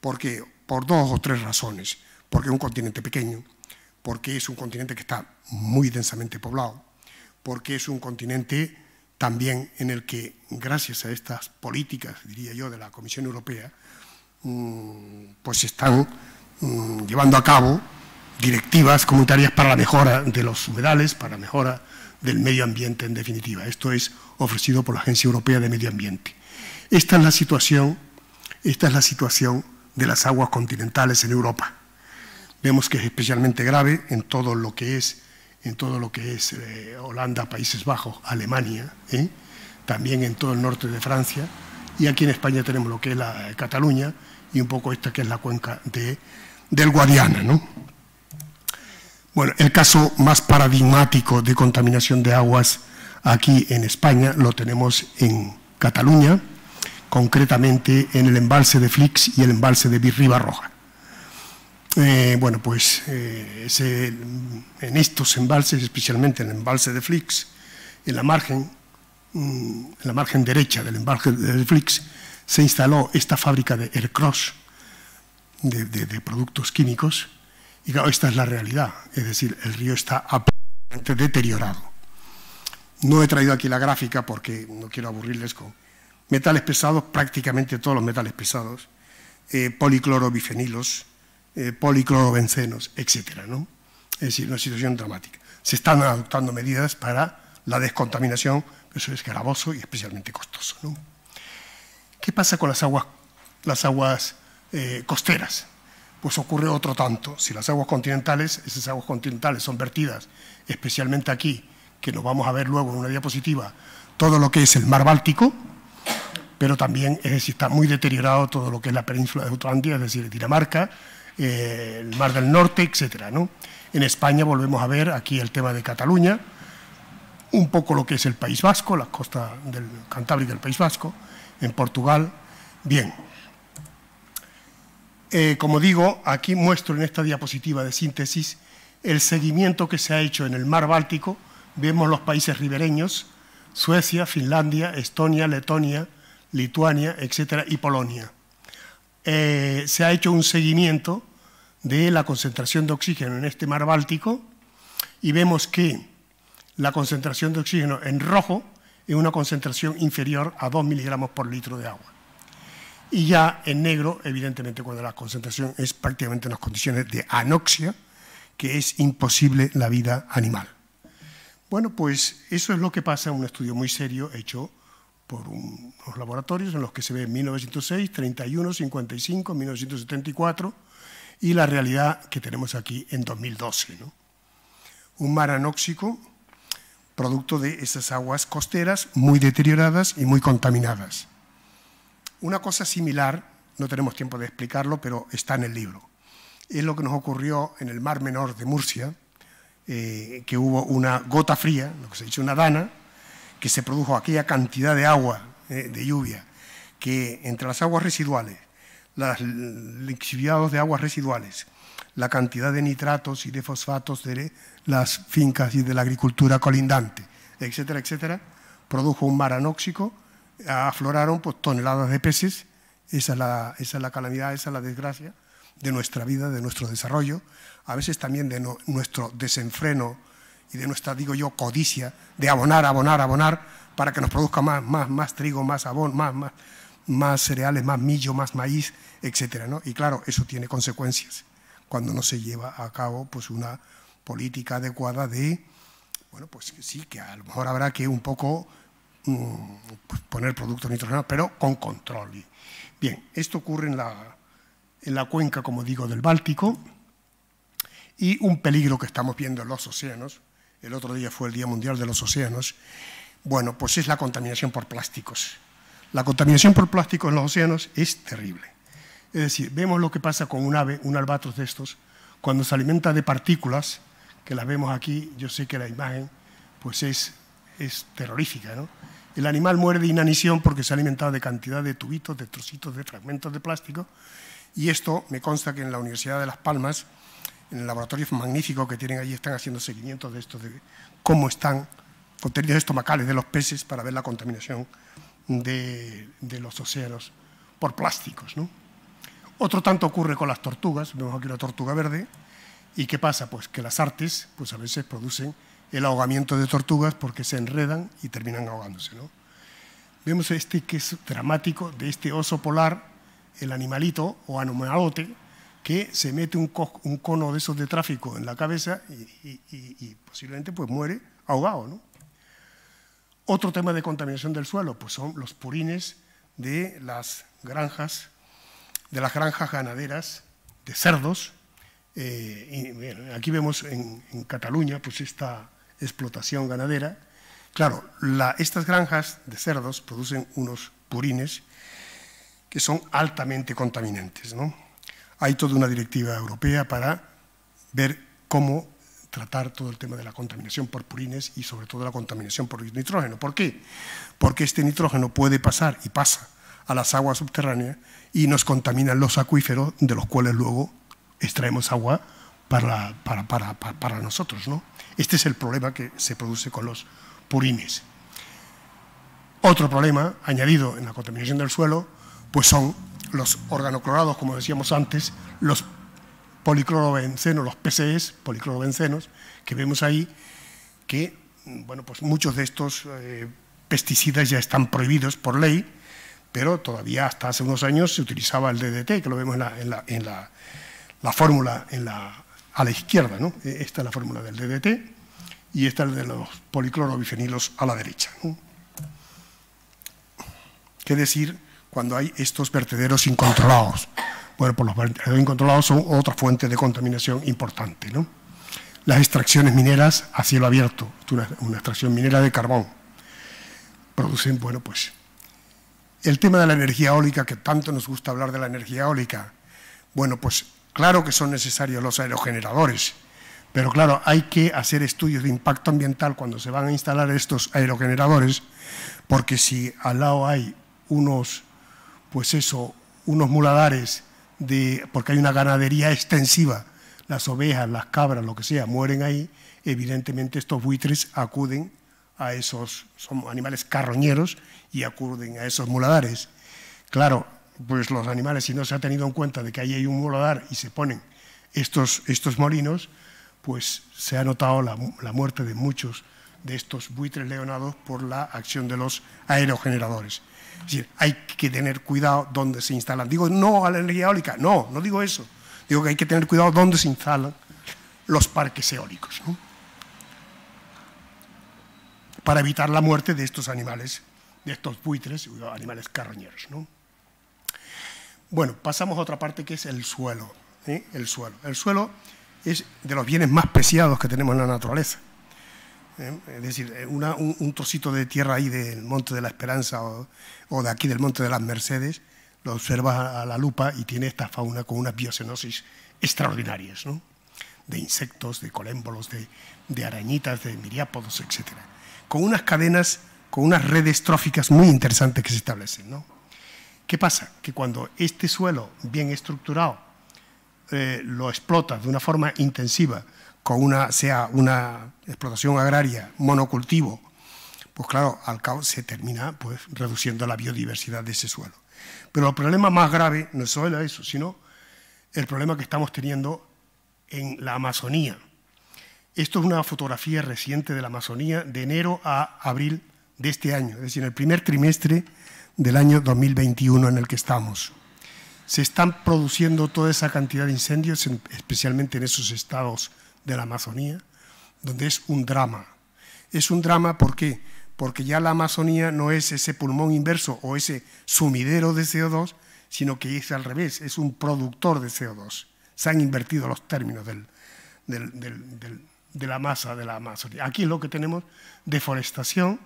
porque por dos o tres razones. Porque es un continente pequeño, porque es un continente que está muy densamente poblado, porque es un continente también en el que, gracias a estas políticas, diría yo, de la Comisión Europea, mm, pues se están mm, llevando a cabo directivas comunitarias para la mejora de los humedales, para la mejora del medio ambiente en definitiva. Esto es ofrecido por la Agencia Europea de Medio Ambiente. Esta es la situación, esta es la situación de las aguas continentales en Europa. Vemos que es especialmente grave en todo lo que es, en todo lo que es eh, Holanda, Países Bajos, Alemania, ¿eh? también en todo el norte de Francia, y aquí en España tenemos lo que es la eh, Cataluña y un poco esta que es la cuenca del Guadiana. Bueno, el caso más paradigmático de contaminación de aguas aquí en España lo tenemos en Cataluña, concretamente en el embalse de Flix y el embalse de Virriba Roja. Eh, bueno, pues eh, en estos embalses, especialmente en el embalse de Flix, en la margen, mm, en la margen derecha del embalse de Flix, se instaló esta fábrica de Aircross, de, de, productos químicos, y esta es la realidad, es decir, el río está absolutamente deteriorado. No he traído aquí la gráfica porque no quiero aburrirles con metales pesados, prácticamente todos los metales pesados, eh, policlorobifenilos, eh, policlorobencenos, etc. Es decir, una situación dramática. Se están adoptando medidas para la descontaminación, pero eso es gravoso y especialmente costoso. ¿Qué pasa con las aguas, las aguas eh, costeras? Pues ocurre otro tanto. Si las aguas continentales, esas aguas continentales son vertidas, especialmente aquí, que lo vamos a ver luego en una diapositiva, todo lo que es el mar Báltico, pero también es está muy deteriorado todo lo que es la península de Jutlandia, es decir, Dinamarca, eh, el Mar del Norte, etc. ¿no? En España volvemos a ver aquí el tema de Cataluña, un poco lo que es el País Vasco, las costas del Cantábrico del País Vasco, en Portugal. Bien. Eh, como digo, aquí muestro en esta diapositiva de síntesis el seguimiento que se ha hecho en el mar Báltico. Vemos los países ribereños, Suecia, Finlandia, Estonia, Letonia, Lituania, etcétera, y Polonia. Eh, se ha hecho un seguimiento de la concentración de oxígeno en este mar Báltico y vemos que la concentración de oxígeno en rojo es una concentración inferior a 2 miligramos por litro de agua. Y ya en negro, evidentemente, cuando la concentración es prácticamente en las condiciones de anoxia, que es imposible la vida animal. Bueno, pues eso es lo que pasa en un estudio muy serio hecho por unos laboratorios en los que se ve 1906, 31, 55, 1974 y la realidad que tenemos aquí en 2012. Un mar anóxico producto de esas aguas costeras muy deterioradas y muy contaminadas. Una cosa similar, no tenemos tiempo de explicarlo, pero está en el libro. Es lo que nos ocurrió en el Mar Menor de Murcia, eh, que hubo una gota fría, lo que se dice una dana, que se produjo aquella cantidad de agua, eh, de lluvia, que entre las aguas residuales, los lixiviados de aguas residuales, la cantidad de nitratos y de fosfatos de las fincas y de la agricultura colindante, etcétera, etcétera, produjo un mar anóxico, afloraron pues, toneladas de peces, esa es, la, esa es la calamidad, esa es la desgracia de nuestra vida, de nuestro desarrollo, a veces también de nuestro desenfreno y de nuestra, digo yo, codicia de abonar, abonar, abonar para que nos produzca más, más, más trigo, más abón, más, más, más cereales, más millo, más maíz, etc. ¿no? Y claro, eso tiene consecuencias cuando no se lleva a cabo pues, una política adecuada de, bueno, pues sí, que a lo mejor habrá que un poco mm, pues, poner productos nitrogenados, pero con control. Bien, esto ocurre en la, en la cuenca, como digo, del Báltico y un peligro que estamos viendo en los océanos, el otro día fue el Día Mundial de los Océanos, bueno, pues es la contaminación por plásticos. La contaminación por plásticos en los océanos es terrible. Es decir, vemos lo que pasa con un ave, un albatros de estos, cuando se alimenta de partículas, que las vemos aquí, yo sé que la imagen pues es, es terrorífica, El animal muere de inanición porque se ha alimentado de cantidad de tubitos, de trocitos, de fragmentos de plástico, y esto me consta que en la Universidad de Las Palmas en el laboratorio magnífico que tienen allí, están haciendo seguimiento de esto, de cómo están contenidos estomacales de los peces para ver la contaminación de, los océanos por plásticos. ¿no? Otro tanto ocurre con las tortugas, vemos aquí una tortuga verde, ¿y qué pasa? Pues que las artes pues a veces producen el ahogamiento de tortugas porque se enredan y terminan ahogándose. ¿no? Vemos este que es dramático de este oso polar, el animalito o anomalote, que se mete un, un cono de esos de tráfico en la cabeza y, posiblemente pues muere ahogado. Otro tema de contaminación del suelo, pues son los purines de las granjas, de las granjas ganaderas de cerdos. Eh, aquí vemos en, Cataluña pues esta explotación ganadera. Claro, estas granjas de cerdos producen unos purines que son altamente contaminantes, ¿no? hay toda una directiva europea para ver cómo tratar todo el tema de la contaminación por purines y sobre todo la contaminación por nitrógeno. ¿Por qué? Porque este nitrógeno puede pasar y pasa a las aguas subterráneas y nos contaminan los acuíferos de los cuales luego extraemos agua para, para, para nosotros. ¿no? Este es el problema que se produce con los purines. Otro problema añadido en la contaminación del suelo pues son los organoclorados, como decíamos antes, los policlorobencenos, los PCEs, policlorobencenos, que vemos ahí, que bueno, pues muchos de estos eh, pesticidas ya están prohibidos por ley, pero todavía hasta hace unos años se utilizaba el DDT, que lo vemos en la, fórmula en a la izquierda. ¿no? E, esta es la fórmula del DDT y esta es de los policlorobifenilos a la derecha. ¿Qué decir cuando hay estos vertederos incontrolados. Bueno, pues los vertederos incontrolados son otra fuente de contaminación importante. ¿no? Las extracciones mineras a cielo abierto, una extracción minera de carbón, producen, bueno, pues el tema de la energía eólica, que tanto nos gusta hablar de la energía eólica, bueno, pues claro que son necesarios los aerogeneradores, pero claro, hay que hacer estudios de impacto ambiental cuando se van a instalar estos aerogeneradores, porque si al lado hay unos pues eso, unos muladares, de, porque hay una ganadería extensiva, las ovejas, las cabras, lo que sea, mueren ahí, evidentemente estos buitres acuden a esos, son animales carroñeros y acuden a esos muladares. Claro, pues los animales, si no se ha tenido en cuenta de que ahí hay un muladar y se ponen estos, estos molinos, pues se ha notado la muerte de muchos de estos buitres leonados por la acción de los aerogeneradores decir, hay que tener cuidado dónde se instalan. Digo, no a la energía eólica, no, no digo eso. Digo que hay que tener cuidado dónde se instalan los parques eólicos, ¿no? para evitar la muerte de estos animales, de estos buitres, animales carroñeros. ¿no? Bueno, pasamos a otra parte que es el suelo. El suelo. El suelo es de los bienes más preciados que tenemos en la naturaleza. ¿eh? es decir, eh, un, trocito de tierra ahí del Monte de la Esperanza o, de aquí del Monte de las Mercedes, lo observas a, la lupa y tiene esta fauna con unas biocenosis extraordinarias, ¿no? de insectos, de colémbolos, de, arañitas, de miriápodos, etc. Con unas cadenas, con unas redes tróficas muy interesantes que se establecen. ¿Qué pasa? Que cuando este suelo bien estructurado eh, lo explota de una forma intensiva, con una, sea una explotación agraria monocultivo, pues claro, al cabo se termina pues, reduciendo la biodiversidad de ese suelo. Pero el problema más grave no es solo eso, sino el problema que estamos teniendo en la Amazonía. Esto es una fotografía reciente de la Amazonía de enero a abril de este año, es decir, en el primer trimestre del año 2021 en el que estamos. Se están produciendo toda esa cantidad de incendios, especialmente en esos estados de la Amazonía, donde es un drama. Es un drama ¿por porque ya la Amazonía no es ese pulmón inverso o ese sumidero de CO2, sino que es al revés, es un productor de CO2. Se han invertido los términos de la masa de la Amazonía. Aquí es lo que tenemos, deforestación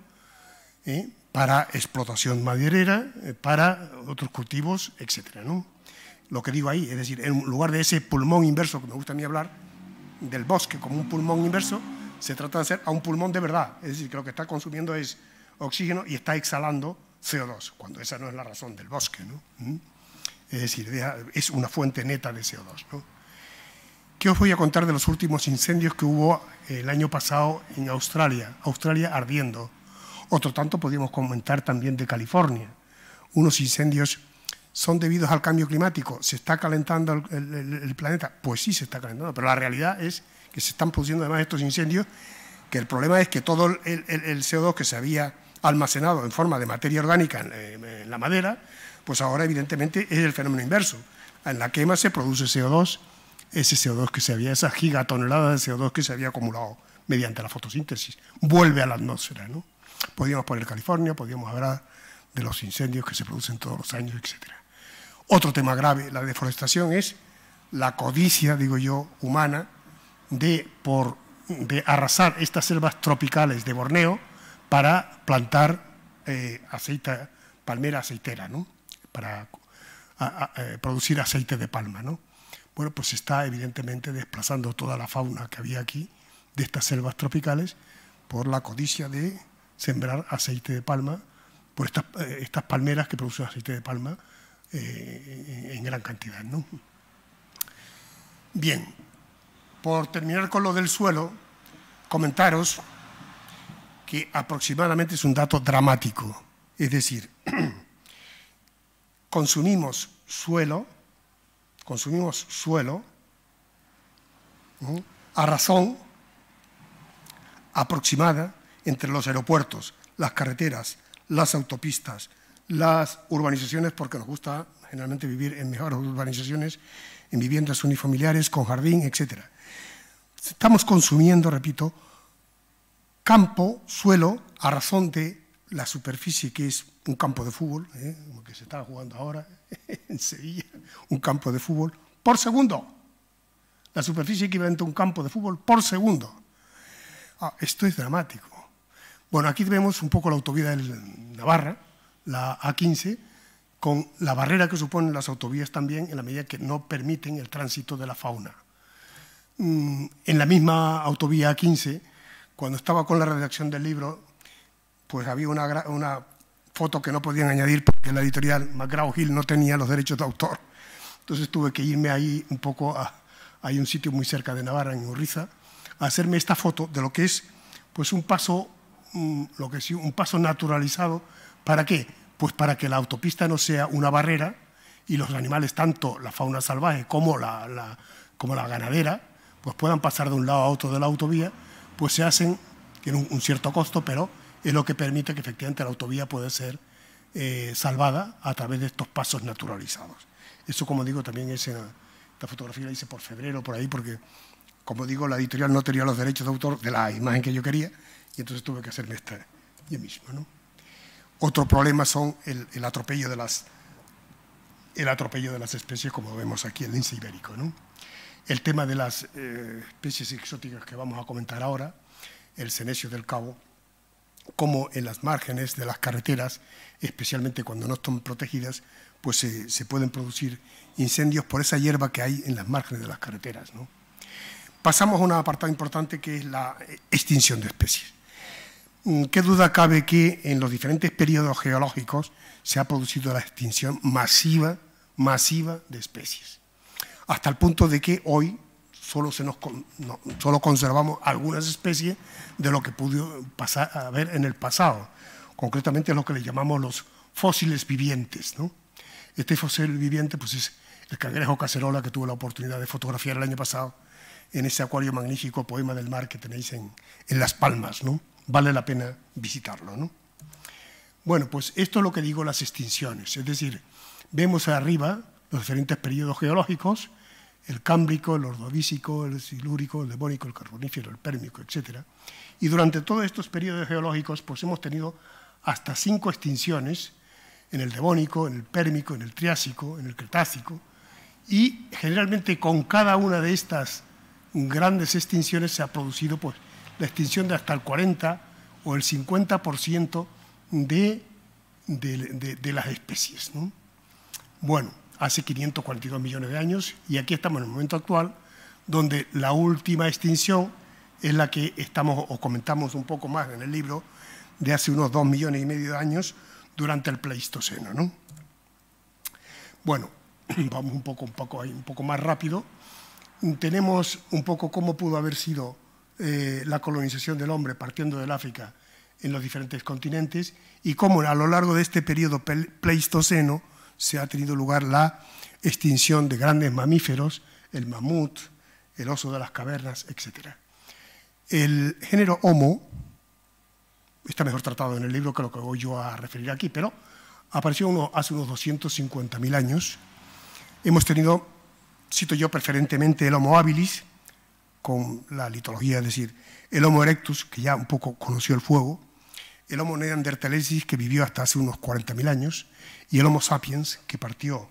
¿eh? para explotación maderera, eh, para otros cultivos, etc. Lo que digo ahí, es decir, en lugar de ese pulmón inverso que me gusta a mí hablar, del bosque como un pulmón inverso, se trata de hacer a un pulmón de verdad. Es decir, que lo que está consumiendo es oxígeno y está exhalando CO2, cuando esa no es la razón del bosque. ¿no? ¿Mm? Es decir, es una fuente neta de CO2. ¿no? ¿Qué os voy a contar de los últimos incendios que hubo el año pasado en Australia? Australia ardiendo. Otro tanto podríamos comentar también de California. Unos incendios son debidos al cambio climático. ¿Se está calentando el, planeta? Pues sí, se está calentando, pero la realidad es que se están produciendo además estos incendios, que el problema es que todo el, CO2 que se había almacenado en forma de materia orgánica en, la madera, pues ahora evidentemente es el fenómeno inverso. En la quema se produce CO2, ese CO2 que se había, esa gigatonelada de CO2 que se había acumulado mediante la fotosíntesis, vuelve a la atmósfera. ¿no? Podríamos poner California, podríamos hablar de los incendios que se producen todos los años, etcétera. Otro tema grave, la deforestación, es la codicia, digo yo, humana de, por, de arrasar estas selvas tropicales de Borneo para plantar eh, palmera aceitera, ¿no? para eh, producir aceite de palma. ¿no? Bueno, pues está evidentemente desplazando toda la fauna que había aquí de estas selvas tropicales por la codicia de sembrar aceite de palma, por estas eh, palmeras que producen aceite de palma eh, en gran cantidad. ¿no? Bien, por terminar con lo del suelo, comentaros que aproximadamente es un dato dramático. Es decir, consumimos suelo, consumimos suelo, a razón aproximada entre los aeropuertos, las carreteras, las autopistas, las urbanizaciones, porque nos gusta generalmente vivir en mejores urbanizaciones, en viviendas unifamiliares, con jardín, etc. Estamos consumiendo, repito, campo, suelo, a razón de la superficie que es un campo de fútbol, ¿eh? como que se está jugando ahora en Sevilla, un campo de fútbol por segundo. La superficie equivalente a un campo de fútbol por segundo. Ah, esto es dramático. Bueno, aquí vemos un poco la autovía de Navarra, la A15, con la barrera que suponen las autovías también en la medida que no permiten el tránsito de la fauna. Mm, en la misma autovía A15, cuando estaba con la redacción del libro, pues había una, una foto que no podían añadir porque la editorial McGraw-Hill no tenía los derechos de autor. Entonces tuve que irme ahí un poco hay un sitio muy cerca de Navarra, en Urriza, a hacerme esta foto de lo que es pues un paso, mm, lo que es un paso naturalizado ¿Para qué? Pues para que la autopista no sea una barrera y los animales, tanto la fauna salvaje como la, ganadera, pues puedan pasar de un lado a otro de la autovía, pues se hacen, tiene un, cierto costo, pero es lo que permite que efectivamente la autovía pueda ser eh, salvada a través de estos pasos naturalizados. Eso, como digo, también es esta fotografía la hice por febrero, por ahí, porque, como digo, la editorial no tenía los derechos de autor de la imagen que yo quería, y entonces tuve que hacerme esta yo misma, ¿no? Otro problema son el, atropello, de las, el atropello de las especies, como vemos aquí en el lince ibérico. ¿no? El tema de las eh, especies exóticas que vamos a comentar ahora, el cenecio del cabo, como en las márgenes de las carreteras, especialmente cuando no están protegidas, pues se, se pueden producir incendios por esa hierba que hay en las márgenes de las carreteras. ¿no? Pasamos a un apartado importante que es la eh, extinción de especies. Mm, qué duda cabe que en los diferentes periodos geológicos se ha producido la extinción masiva, masiva de especies, hasta el punto de que hoy solo, se nos, solo conservamos algunas especies de lo que pudo pasar, a ver en el pasado, concretamente lo que le llamamos los fósiles vivientes. ¿no? Este fósil viviente pues, es el cangrejo cacerola que tuve la oportunidad de fotografiar el año pasado en ese acuario magnífico Poema del Mar que tenéis en, en Las Palmas. ¿no? vale la pena visitarlo. ¿no? Bueno, pues esto es lo que digo las extinciones, es decir, vemos arriba los diferentes periodos geológicos, el cámbrico, el ordovícico, el silúrico, el devónico, el carbonífero, el pérmico, etc. Y durante todos estos periodos geológicos pues hemos tenido hasta cinco extinciones en el devónico, en el pérmico, en el triásico, en el cretácico, y generalmente con cada una de estas grandes extinciones se ha producido pues, la extinción de hasta el 40 o el 50% de, de, de, las especies. Bueno, hace 542 millones de años y aquí estamos en el momento actual, donde la última extinción es la que estamos o comentamos un poco más en el libro de hace unos 2 millones y medio de años durante el Pleistoceno. Bueno, vamos un poco, un poco, un poco más rápido. Tenemos un poco cómo pudo haber sido eh, la colonización del hombre partiendo del África en los diferentes continentes y cómo a lo largo de este periodo pleistoceno se ha tenido lugar la extinción de grandes mamíferos, el mamut, el oso de las cavernas, etc. El género Homo está mejor tratado en el libro que lo que voy yo a referir aquí, pero apareció hace unos 250.000 años. Hemos tenido, cito yo preferentemente, el Homo habilis, con la litología, es decir, el Homo erectus, que ya un poco conoció el fuego, el Homo neanderthalensis, que vivió hasta hace unos 40.000 años, y el Homo sapiens, que partió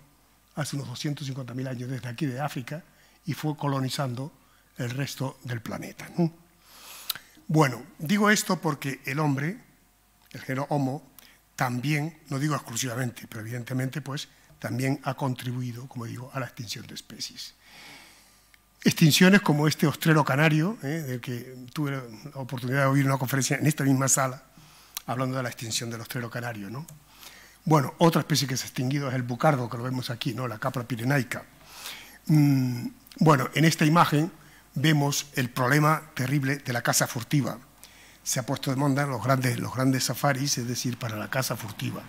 hace unos 250.000 años desde aquí, de África, y fue colonizando el resto del planeta. Bueno, digo esto porque el hombre, el género Homo, también, no digo exclusivamente, pero evidentemente, pues, también ha contribuido, como digo, a la extinción de especies. Extinciones como este ostrero canario, eh, de que tuve la oportunidad de oír una conferencia en esta misma sala, hablando de la extinción del ostrero canario. ¿no? Bueno, otra especie que se ha extinguido es el bucardo, que lo vemos aquí, ¿no? la capra pirenaica. Mm, bueno, en esta imagen vemos el problema terrible de la caza furtiva. Se ha puesto de moda los grandes, los grandes safaris, es decir, para la caza furtiva.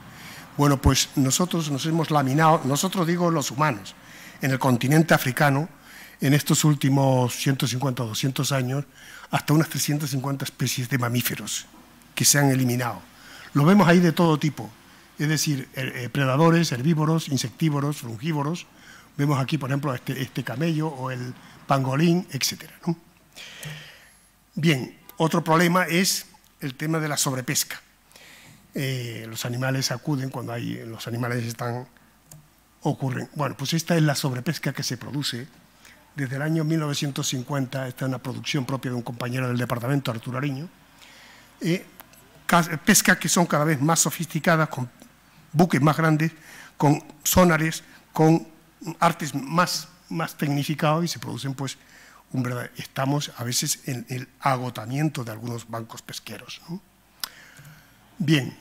Bueno, pues nosotros nos hemos laminado, nosotros digo los humanos, en el continente africano, en estos últimos 150 o 200 años hasta unas 350 especies de mamíferos que se han eliminado. Lo vemos ahí de todo tipo, es decir, er, eh, predadores, herbívoros, insectívoros, frugívoros. Vemos aquí, por ejemplo, este, este camello o el pangolín, etc. Bien, otro problema es el tema de la sobrepesca. Eh, los animales acuden cuando hay, los animales están, ocurren. Bueno, pues esta es la sobrepesca que se produce desde el año 1950, está es una producción propia de un compañero del departamento, Arturo Ariño, Pesca eh, pescas que son cada vez más sofisticadas, con buques más grandes, con sonares, con artes más, más tecnificados y se producen pues un verdadero... Estamos a veces en el agotamiento de algunos bancos pesqueros. Bien,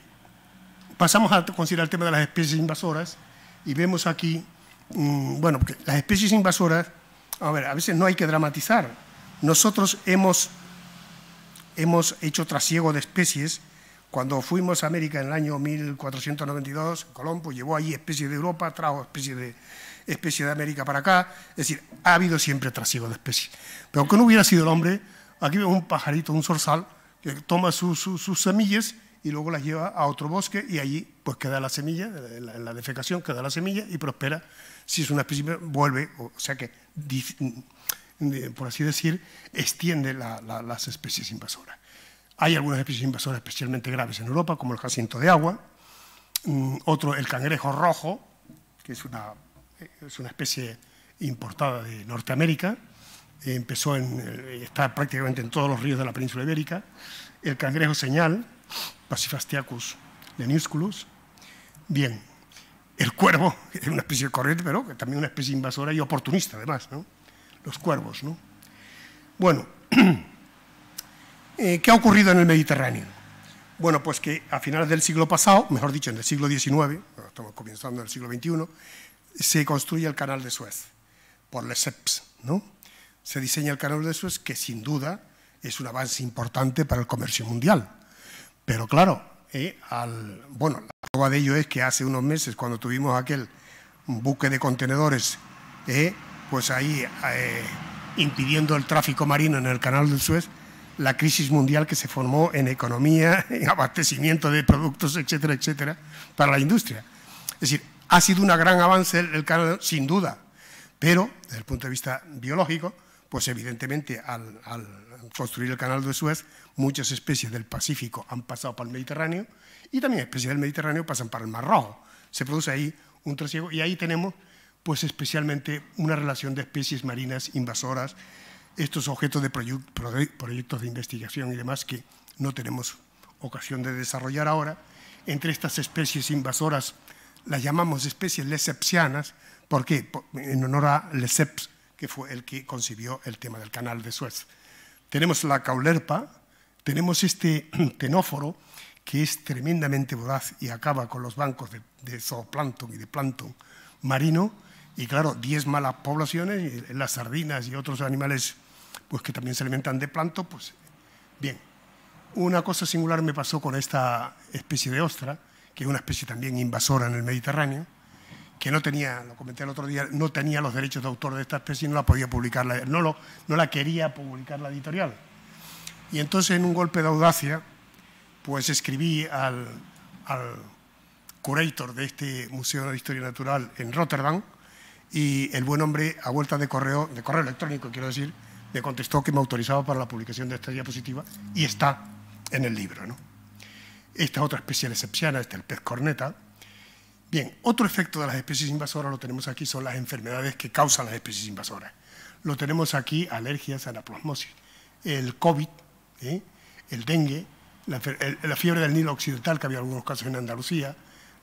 pasamos a considerar el tema de las especies invasoras y vemos aquí, mm, bueno, las especies invasoras a ver, a veces no hay que dramatizar. Nosotros hemos, hemos hecho trasiego de especies. Cuando fuimos a América en el año 1492, Colombo llevó ahí especies de Europa, trajo especies de, especies de América para acá. Es decir, ha habido siempre trasiego de especies. Pero aunque no hubiera sido el hombre, aquí vemos un pajarito, un zorzal, que toma sus semillas y luego las lleva a otro bosque y allí pues queda la semilla, la, la defecación queda la semilla y prospera. Si es una especie, vuelve, o sea que, por así decir, extiende las especies invasoras. Hay algunas especies invasoras especialmente graves en Europa, como el jacinto de agua, mm, otro, el cangrejo rojo, que es una, es una especie importada de Norteamérica, empezó en, eh, está prácticamente en todos los ríos de la península ibérica, el cangrejo señal, Asifastiacus leniusculus. Bien, el cuervo, es una especie corriente, pero también una especie invasora y oportunista además, ¿no? Los cuervos, ¿no? Bueno, eh, ¿qué ha ocurrido en el Mediterráneo? Bueno, pues que a finales del siglo pasado, mejor dicho, en el siglo XIX, estamos comenzando en el siglo XXI, se construye el canal de Suez por Lesseps, ¿no? Se diseña el canal de Suez que sin duda es un avance importante para el comercio mundial. Pero claro, eh, al, bueno, la prueba de ello es que hace unos meses, cuando tuvimos aquel buque de contenedores, eh, pues ahí eh, impidiendo el tráfico marino en el canal del Suez, la crisis mundial que se formó en economía, en abastecimiento de productos, etcétera, etcétera, para la industria. Es decir, ha sido un gran avance el, el canal, sin duda, pero desde el punto de vista biológico, pues evidentemente al, construir el canal de Suez, muchas especies del Pacífico han pasado para el Mediterráneo y también especies del Mediterráneo pasan para el Mar Rojo. Se produce ahí un trasiego y ahí tenemos pues especialmente una relación de especies marinas invasoras, estos objetos de proyectos de investigación y demás que no tenemos ocasión de desarrollar ahora. Entre estas especies invasoras las llamamos especies lesepsianas, ¿por qué? En honor a Lesseps, que fue el que concibió el tema del canal de Suez. Tenemos la caulerpa, tenemos este tenóforo, que es tremendamente voraz y acaba con los bancos de, zooplancton y de plancton marino, y claro, 10 malas poblaciones, las sardinas y otros animales pues, que también se alimentan de plancton, pues bien. Una cosa singular me pasó con esta especie de ostra, que es una especie también invasora en el Mediterráneo, que no tenía, lo comenté el otro día, no tenía los derechos de autor de esta especie y no la podía publicar, no, lo, no la quería publicar la editorial. Y entonces en un golpe de audacia, pues escribí al, al curator de este Museo de Historia Natural en Rotterdam y el buen hombre a vuelta de correo, de correo electrónico quiero decir, me contestó que me autorizaba para la publicación de esta diapositiva y está en el libro. ¿no? Esta otra especie excepcional, este el pez corneta, Bien, otro efecto de las especies invasoras lo tenemos aquí, son las enfermedades que causan las especies invasoras. Lo tenemos aquí, alergias a la plasmosis, el COVID, el dengue, la, fiebre del Nilo Occidental, que había algunos casos en Andalucía,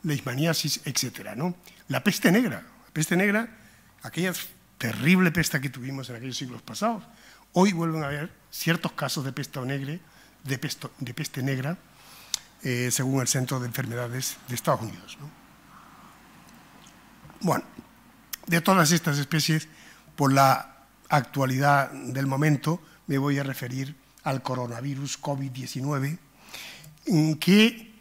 la hismaniasis, etc. ¿no? La peste negra, la peste negra, aquella terrible peste que tuvimos en aquellos siglos pasados, hoy vuelven a haber ciertos casos de peste negra, de, de peste negra eh, según el Centro de Enfermedades de Estados Unidos. ¿no? Bueno, de todas estas especies, por la actualidad del momento, me voy a referir al coronavirus COVID-19, mm, que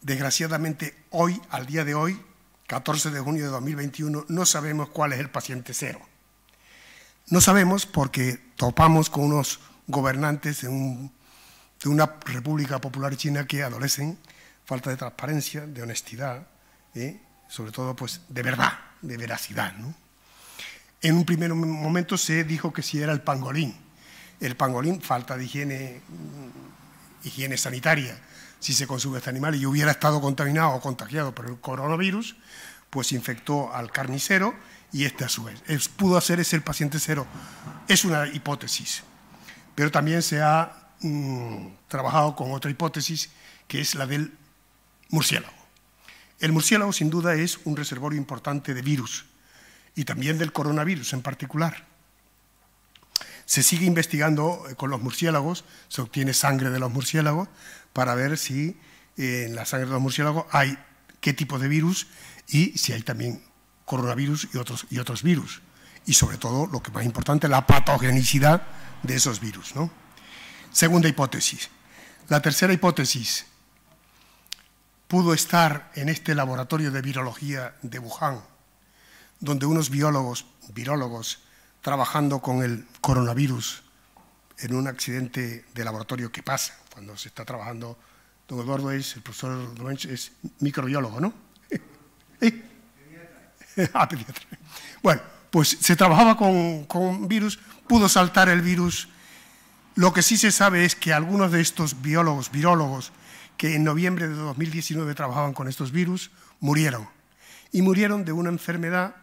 desgraciadamente hoy, al día de hoy, 14 de junio de 2021, no sabemos cuál es el paciente cero. No sabemos porque topamos con unos gobernantes de, de una República Popular China que adolecen falta de transparencia, de honestidad, ¿eh? sobre todo pues de verdad, de veracidad. En un primer momento se dijo que si era el pangolín. El pangolín, falta de mm, higiene, sanitaria, si se consume este animal y hubiera estado contaminado o contagiado por el coronavirus, pues infectó al carnicero y este a su vez. Es, pudo hacer ese el paciente cero. Es una hipótesis. Pero también se ha mm, trabajado con otra hipótesis, que es la del murciélago. El murciélago, sin duda, es un reservorio importante de virus y también del coronavirus en particular. Se sigue investigando eh, con los murciélagos, se obtiene sangre de los murciélagos para ver si eh, en la sangre de los murciélagos hay qué tipo de virus y si hay también coronavirus y otros, y otros virus. Y sobre todo, lo que más importante, la patogenicidad de esos virus. Segunda hipótesis. La tercera hipótesis pudo estar en este laboratorio de virología de Wuhan, donde unos biólogos, virólogos, trabajando con el coronavirus en un accidente de laboratorio que pasa cuando se está trabajando. Don Eduardo es, el profesor es microbiólogo, ¿no? ¿Eh? ah, pediatra. Bueno, pues se trabajaba con, con virus, pudo saltar el virus. Lo que sí se sabe es que algunos de estos biólogos, virólogos, que en noviembre de 2019 trabajaban con estos virus, murieron. Y murieron de una enfermedad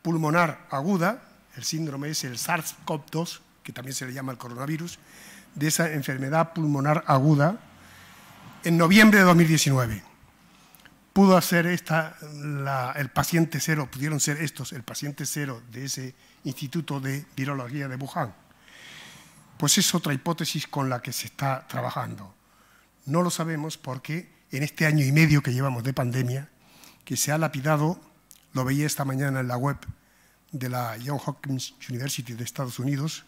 pulmonar aguda, el síndrome es el SARS-CoV-2, que también se le llama el coronavirus, de esa enfermedad pulmonar aguda, en noviembre de 2019. Pudo hacer esta, el paciente cero, pudieron ser estos el paciente cero de ese Instituto de Virología de Wuhan. Pues es otra hipótesis con la que se está trabajando. No lo sabemos porque en este año y medio que llevamos de pandemia, que se ha lapidado, lo veía esta mañana en la web de la Johns Hopkins University de Estados Unidos,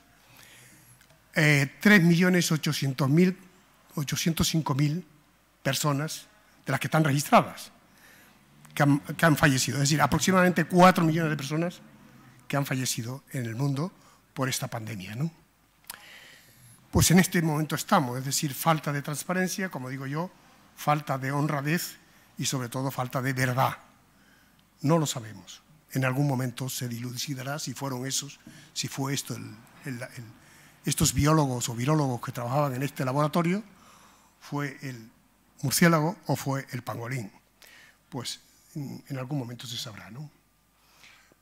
eh, 3.805.000 personas de las que están registradas, que han, que han fallecido. Es decir, aproximadamente 4 millones de personas que han fallecido en el mundo por esta pandemia. ¿no? pues en este momento estamos, es decir, falta de transparencia, como digo yo, falta de honradez y sobre todo falta de verdad. No lo sabemos. En algún momento se dilucidará si fueron esos, si fue esto estos biólogos o virólogos que trabajaban en este laboratorio, fue el murciélago o fue el pangolín. Pues mm, en algún momento se sabrá, ¿no?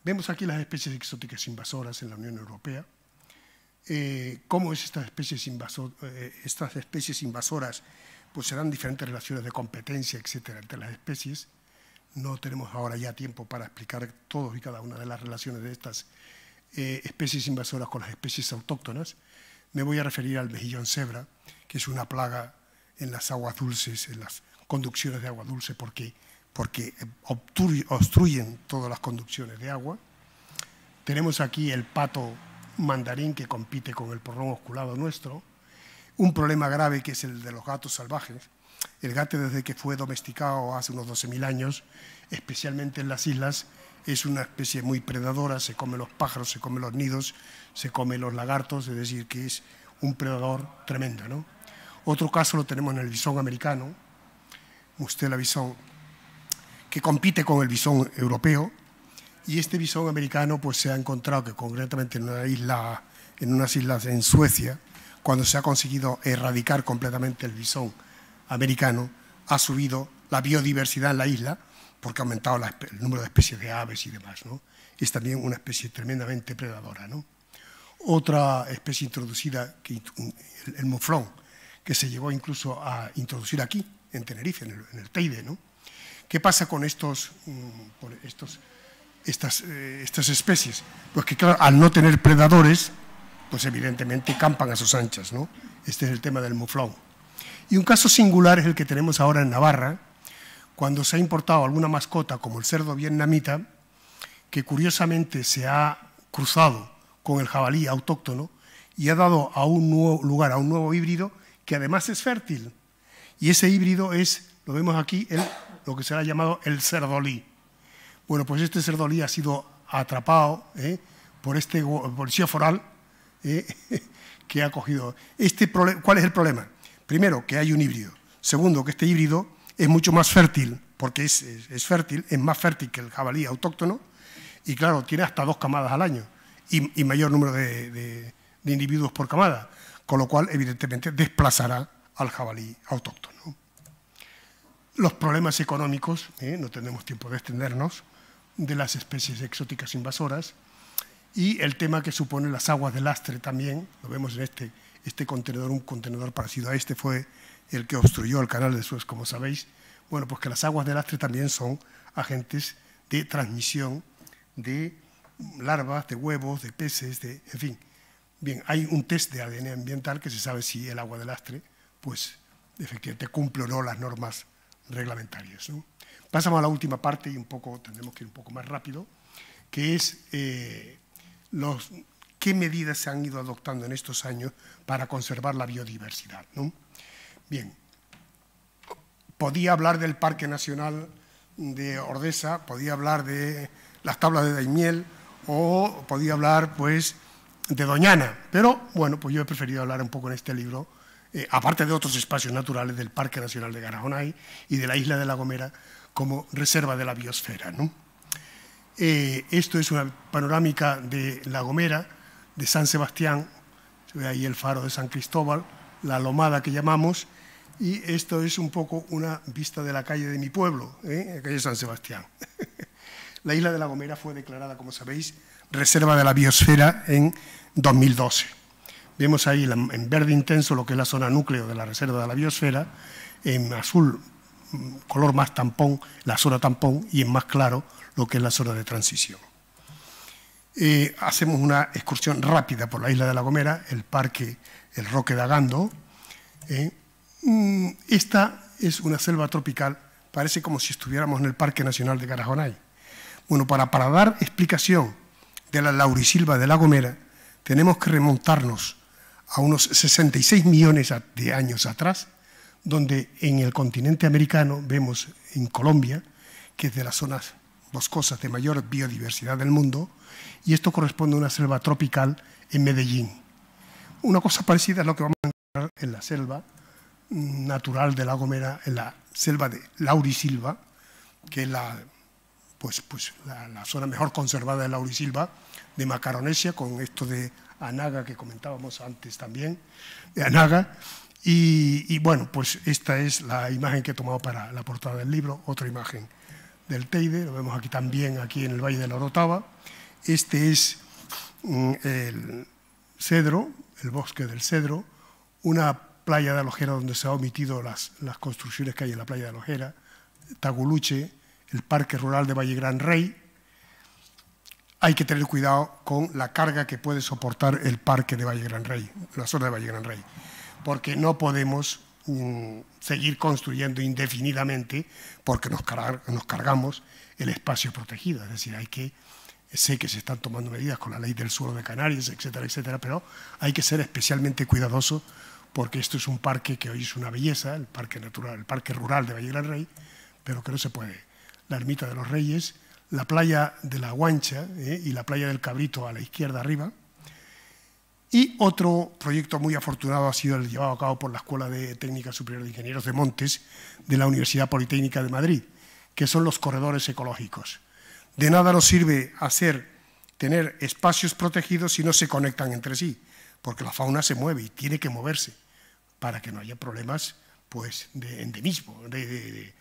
Vemos aquí las especies exóticas invasoras en la Unión Europea. Eh, cómo es estas especies, eh, estas especies invasoras, pues serán diferentes relaciones de competencia, etcétera, entre las especies. No tenemos ahora ya tiempo para explicar todos y cada una de las relaciones de estas eh, especies invasoras con las especies autóctonas. Me voy a referir al mejillón cebra, que es una plaga en las aguas dulces, en las conducciones de agua dulce, porque, porque obstruyen todas las conducciones de agua. Tenemos aquí el pato mandarín que compite con el porrón osculado nuestro, un problema grave que es el de los gatos salvajes. El gato desde que fue domesticado hace unos 12.000 años, especialmente en las islas, es una especie muy predadora, se come los pájaros, se come los nidos, se come los lagartos, es decir, que es un predador tremendo. Otro caso lo tenemos en el bisón americano, Mustela bisón, que compite con el bisón europeo, y este bisón americano pues, se ha encontrado que concretamente en una isla, en unas islas en Suecia, cuando se ha conseguido erradicar completamente el bisón americano, ha subido la biodiversidad en la isla porque ha aumentado el número de especies de aves y demás. ¿no? Es también una especie tremendamente predadora. ¿no? Otra especie introducida, que, el, el que se llegó incluso a introducir aquí, en Tenerife, en el, Teide. ¿no? ¿Qué pasa con estos, con mm, estos estas, eh, estas especies. Pues que claro, al no tener predadores, pues evidentemente campan a sus anchas, ¿no? Este es el tema del muflón. Y un caso singular es el que tenemos ahora en Navarra, cuando se ha importado alguna mascota como el cerdo vietnamita, que curiosamente se ha cruzado con el jabalí autóctono y ha dado a un nuevo lugar, a un nuevo híbrido que además es fértil. Y ese híbrido es, lo vemos aquí, lo que será llamado el cerdolí. Bueno, pues este Cerdolí ha sido atrapado ¿eh? por este policía foral ¿eh? que ha cogido. Este ¿Cuál es el problema? Primero, que hay un híbrido. Segundo, que este híbrido es mucho más fértil, porque es, fértil, es más fértil que el jabalí autóctono, y claro, tiene hasta dos camadas al año y, mayor número de, individuos por camada, con lo cual, evidentemente, desplazará al jabalí autóctono. Los problemas económicos, ¿eh? no tenemos tiempo de extendernos, de las especies exóticas invasoras y el tema que supone las aguas de lastre también, lo vemos en este, este contenedor, un contenedor parecido a este fue el que obstruyó el canal de Suez, como sabéis, bueno, pues que las aguas de lastre también son agentes de transmisión de larvas, de huevos, de peces, de, en fin. Bien, hay un test de ADN ambiental que se sabe si el agua de lastre, pues efectivamente cumple o no las normas reglamentarias. ¿no? Pasamos a la última parte y un poco, tendremos que ir un poco más rápido, que es eh, qué medidas se han ido adoptando en estos años para conservar la biodiversidad. Bien, podía hablar del Parque Nacional de Ordesa, podía hablar de las tablas de Daimiel o podía hablar pues de Doñana, pero bueno, pues yo he preferido hablar un poco en este libro, eh, aparte de otros espacios naturales del Parque Nacional de Garajonay y de la isla de La Gomera, como reserva de la biosfera. ¿no? Eh, esto es una panorámica de La Gomera, de San Sebastián, se ve ahí el faro de San Cristóbal, la lomada que llamamos, y esto es un poco una vista de la calle de mi pueblo, ¿eh? la calle San Sebastián. la isla de La Gomera fue declarada, como sabéis, Reserva de la Biosfera en 2012. Vemos ahí en verde intenso lo que es la zona núcleo de la Reserva de la Biosfera, en azul color más tampón, la zona tampón, y en más claro lo que es la zona de transición. Eh, hacemos una excursión rápida por la isla de La Gomera, el parque El Roque de Agando. Eh. Mm, esta es una selva tropical, parece como si estuviéramos en el Parque Nacional de Garajonay. Bueno, para, para dar explicación de la laurisilva de La Gomera, tenemos que remontarnos a unos 66 millones de años atrás, donde en el continente americano vemos en Colombia, que es de las zonas boscosas de mayor biodiversidad del mundo, y esto corresponde a una selva tropical en Medellín. Una cosa parecida es lo que vamos a encontrar en la selva natural de La Gomera, en la selva de Laurisilva, que es pues, pues, la, zona mejor conservada de Laurisilva, de Macaronesia, con esto de Anaga que comentábamos antes también, de Anaga, y, bueno, pues esta es la imagen que he tomado para la portada del libro, otra imagen del Teide, lo vemos aquí también, aquí en el Valle de la Orotava. Este es mm, el cedro, el bosque del cedro, una playa de Alojera donde se han omitido las, las construcciones que hay en la playa de Alojera, Taguluche, el Parque Rural de Valle Gran Rey. Hay que tener cuidado con la carga que puede soportar el Parque de Valle Gran Rey, la zona de Valle Gran Rey porque no podemos mm, seguir construyendo indefinidamente porque nos, cargamos el espacio protegido. Es decir, hay que, sé que se están tomando medidas con la ley del suelo de Canarias, etcétera, etcétera, pero hay que ser especialmente cuidadoso porque esto es un parque que hoy es una belleza, el parque natural, el parque rural de Valle del Rey, pero que no se puede. La ermita de los Reyes, la playa de la Guancha ¿eh? y la playa del Cabrito a la izquierda arriba, y otro proyecto muy afortunado ha sido el llevado a cabo por la Escuela de Técnica Superior de Ingenieros de Montes de la Universidad Politécnica de Madrid, que son los corredores ecológicos. De nada nos sirve hacer, tener espacios protegidos si no se conectan entre sí, porque la fauna se mueve y tiene que moverse para que no haya problemas pues, de endemismo, de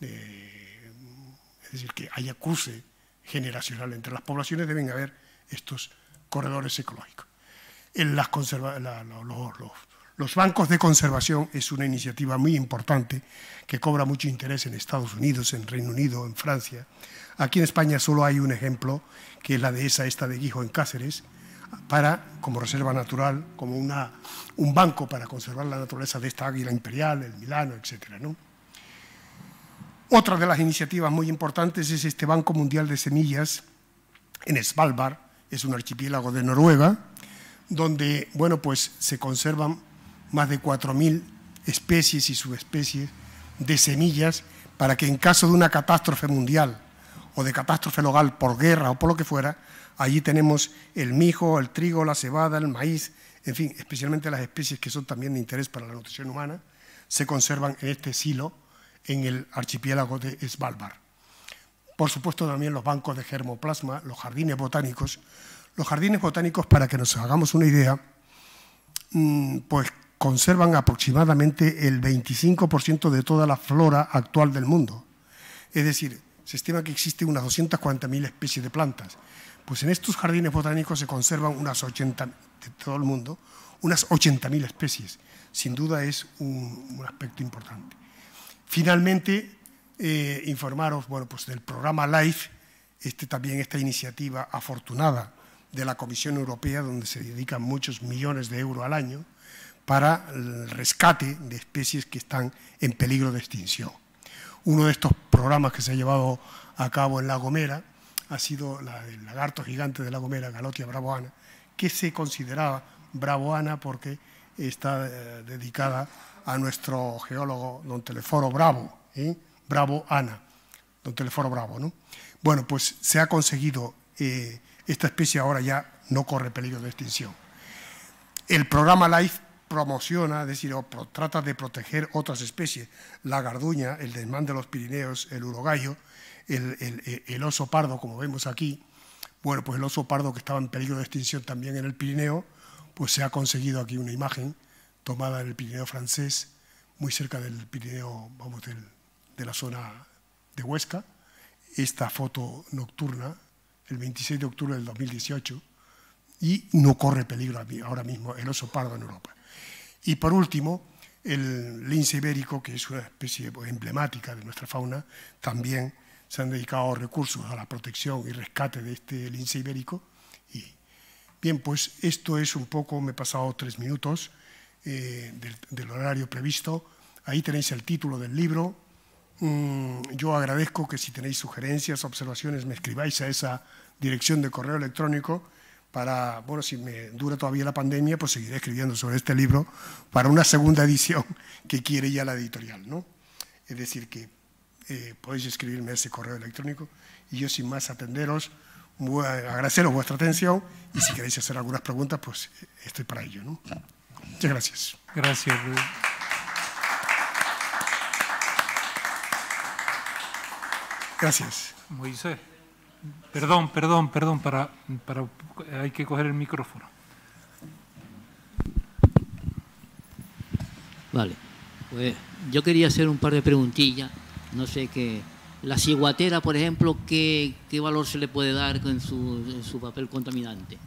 es decir, que haya cruce generacional entre las poblaciones, deben haber estos corredores ecológicos. En las los, bancos de conservación es una iniciativa muy importante que cobra mucho interés en Estados Unidos, en Reino Unido, en Francia. Aquí en España solo hay un ejemplo, que es la dehesa esta de Guijo en Cáceres, para, como reserva natural, como una, un banco para conservar la naturaleza de esta águila imperial, el Milano, etc. ¿no? Otra de las iniciativas muy importantes es este Banco Mundial de Semillas en Svalbard, es un archipiélago de Noruega, donde bueno, pues, se conservan más de 4.000 especies y subespecies de semillas para que en caso de una catástrofe mundial o de catástrofe local por guerra o por lo que fuera, allí tenemos el mijo, el trigo, la cebada, el maíz, en fin, especialmente las especies que son también de interés para la nutrición humana, se conservan en este silo en el archipiélago de Svalbard. Por supuesto también los bancos de germoplasma, los jardines botánicos. Los jardines botánicos, para que nos hagamos una idea, mm, pues conservan aproximadamente el 25% de toda la flora actual del mundo. Es decir, se estima que existen unas 240.000 especies de plantas. Pues en estos jardines botánicos se conservan unas 80, de todo el mundo, unas 80.000 especies. Sin duda es un aspecto importante. Finalmente, eh, informaros bueno, pues del programa LIFE, este, también esta iniciativa afortunada de la Comisión Europea, donde se dedican muchos millones de euros al año para el rescate de especies que están en peligro de extinción. Uno de estos programas que se ha llevado a cabo en La Gomera ha sido el lagarto gigante de La Gomera, Galotia bravoana, que se consideraba bravoana porque está eh, dedicada a nuestro geólogo don Teleforo Bravo, ¿eh? Bravo Ana, don Teleforo Bravo, ¿no? Bueno, pues se ha conseguido, eh, esta especie ahora ya no corre peligro de extinción. El programa LIFE promociona, es decir, trata de proteger otras especies, la garduña, el desmán de los Pirineos, el urogallo, el, el, oso pardo, como vemos aquí. Bueno, pues el oso pardo que estaba en peligro de extinción también en el Pirineo, pues se ha conseguido aquí una imagen tomada en el Pirineo francés, muy cerca del Pirineo, vamos, del, de la zona de Huesca, esta foto nocturna, el 26 de octubre del 2018, y no corre peligro ahora mismo el oso pardo en Europa. Y por último, el lince ibérico, que es una especie emblemática de nuestra fauna, también se han dedicado recursos a la protección y rescate de este lince ibérico. Y, bien, pues esto es un poco, me he pasado tres minutos eh, del, del horario previsto. Ahí tenéis el título del libro, Mm, yo agradezco que si tenéis sugerencias, observaciones, me escribáis a esa dirección de correo electrónico para, bueno, si me dura todavía la pandemia, pues seguiré escribiendo sobre este libro para una segunda edición que quiere ya la editorial, ¿no? Es decir, que eh, podéis escribirme ese correo electrónico y yo sin más atenderos, agradeceros vuestra atención y si queréis hacer algunas preguntas, pues eh, estoy para ello, ¿no? Muchas gracias. Gracias, Luis. Gracias. Moisés, perdón, perdón, perdón, para, para, hay que coger el micrófono. Vale, pues yo quería hacer un par de preguntillas, no sé qué... La ciguatera, por ejemplo, ¿qué, ¿qué, valor se le puede dar en su, su papel contaminante?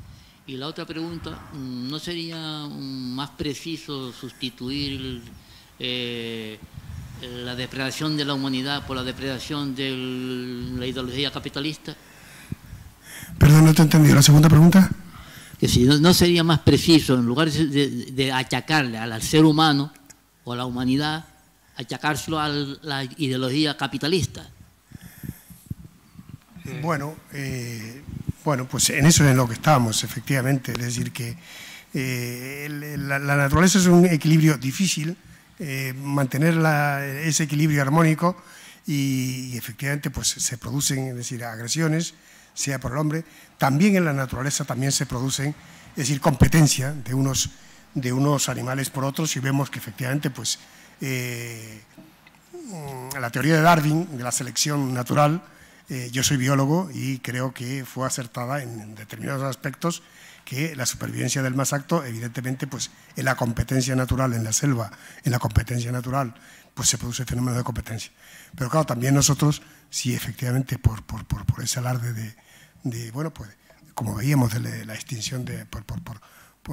Y la otra pregunta, mm, ¿no sería más preciso sustituir eh, la depredación de la humanidad por la depredación de la ideología capitalista? Perdón, no te he entendido. ¿La segunda pregunta? Que si no, sería más preciso, en lugar de, achacarle al, ser humano o a la humanidad, achacárselo a la ideología capitalista. Bueno, eh, bueno, pues en eso es en lo que estamos, efectivamente. Es decir, que eh, la, la, naturaleza es un equilibrio difícil, eh, mantener ese equilibrio armónico y, efectivamente pues, se producen es decir, agresiones, sea por el hombre. También en la naturaleza también se producen, es decir, competencia de unos, de unos animales por otros y vemos que efectivamente pues, eh, la teoría de Darwin, de la selección natural, eh, yo soy biólogo y creo que fue acertada en determinados aspectos que la supervivencia del más acto, evidentemente, pues en la competencia natural, en la selva, en la competencia natural, pues se produce el fenómeno de competencia. Pero claro, también nosotros, si efectivamente por, ese alarde de, bueno, pues como veíamos, de la extinción de, por,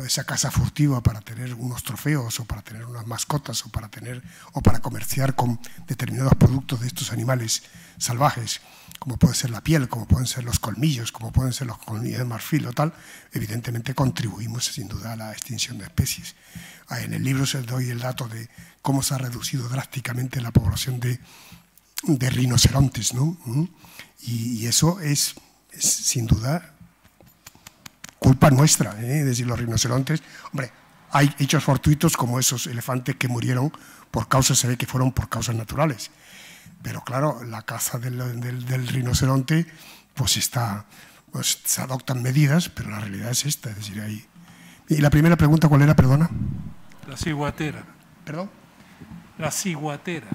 esa casa furtiva para tener unos trofeos o para tener unas mascotas o para, tener, o para comerciar con determinados productos de estos animales salvajes como puede ser la piel, como pueden ser los colmillos, como pueden ser los colmillos de marfil o tal, evidentemente contribuimos sin duda a la extinción de especies. En el libro se doy el dato de cómo se ha reducido drásticamente la población de, rinocerontes, ¿no? ¿Mm? Y, eso es, es, sin duda culpa nuestra, ¿eh? es decir, los rinocerontes, hombre, hay hechos fortuitos como esos elefantes que murieron por causas, se ve que fueron por causas naturales, pero claro, la caza del, rinoceronte, pues está, pues se adoptan medidas, pero la realidad es esta, es decir, ahí. ¿Y la primera pregunta cuál era, perdona? La ciguatera. ¿Perdón? La ciguatera.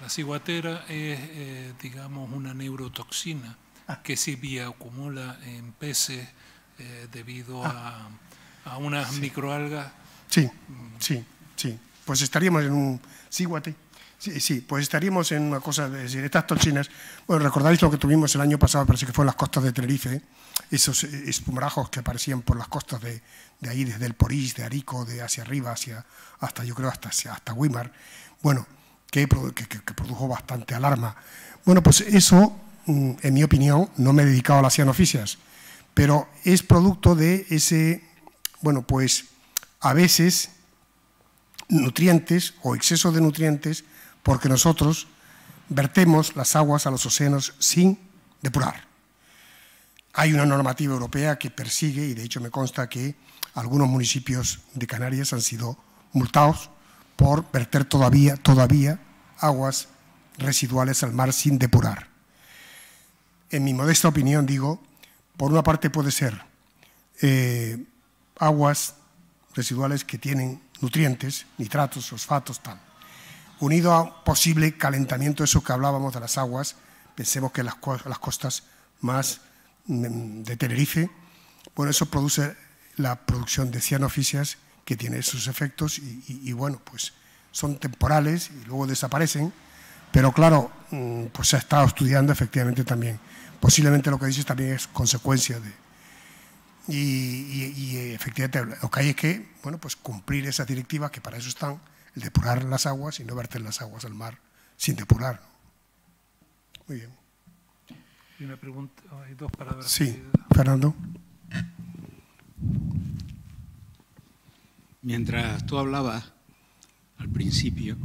La ciguatera, es, eh, digamos, una neurotoxina ah. que se bioacumula en peces eh, debido ah. a, unas microalgas. Sí, mm. sí, sí. Pues estaríamos en un Sí, Guate. Sí, sí, pues estaríamos en una cosa, de decir, estas toxinas, bueno, recordáis lo que tuvimos el año pasado, parece que fue en las costas de Tenerife, esos espumarajos que aparecían por las costas de, de, ahí, desde el Porís, de Arico, de hacia arriba, hacia, hasta yo creo hasta, hasta Weimar, bueno, que, que, que produjo bastante alarma. Bueno, pues eso, mm, en mi opinión, no me he dedicado a las cianoficias, pero es producto de ese, bueno, pues a veces nutrientes o exceso de nutrientes porque nosotros vertemos las aguas a los océanos sin depurar. Hay una normativa europea que persigue, y de hecho me consta que algunos municipios de Canarias han sido multados por verter todavía, todavía aguas residuales al mar sin depurar. En mi modesta opinión digo, por una parte puede ser eh, aguas residuales que tienen nutrientes, nitratos, fosfatos, tal. Unido a posible calentamiento, eso que hablábamos de las aguas, pensemos que las, las costas más mm, de Tenerife, bueno, eso produce la producción de cianofisias que tiene sus efectos y bueno, pues son temporales y luego desaparecen, pero claro, mm, pues se ha estado estudiando efectivamente también. Posiblemente lo que dices también es consecuencia de, y, efectivamente lo que hay es que bueno, pues cumplir esas directivas que para eso están, el depurar las aguas y no verter las aguas al mar sin depurar. Muy bien. Y una pregunta, oh, hay dos palabras. Sí, Fernando. Mientras tú hablabas al principio,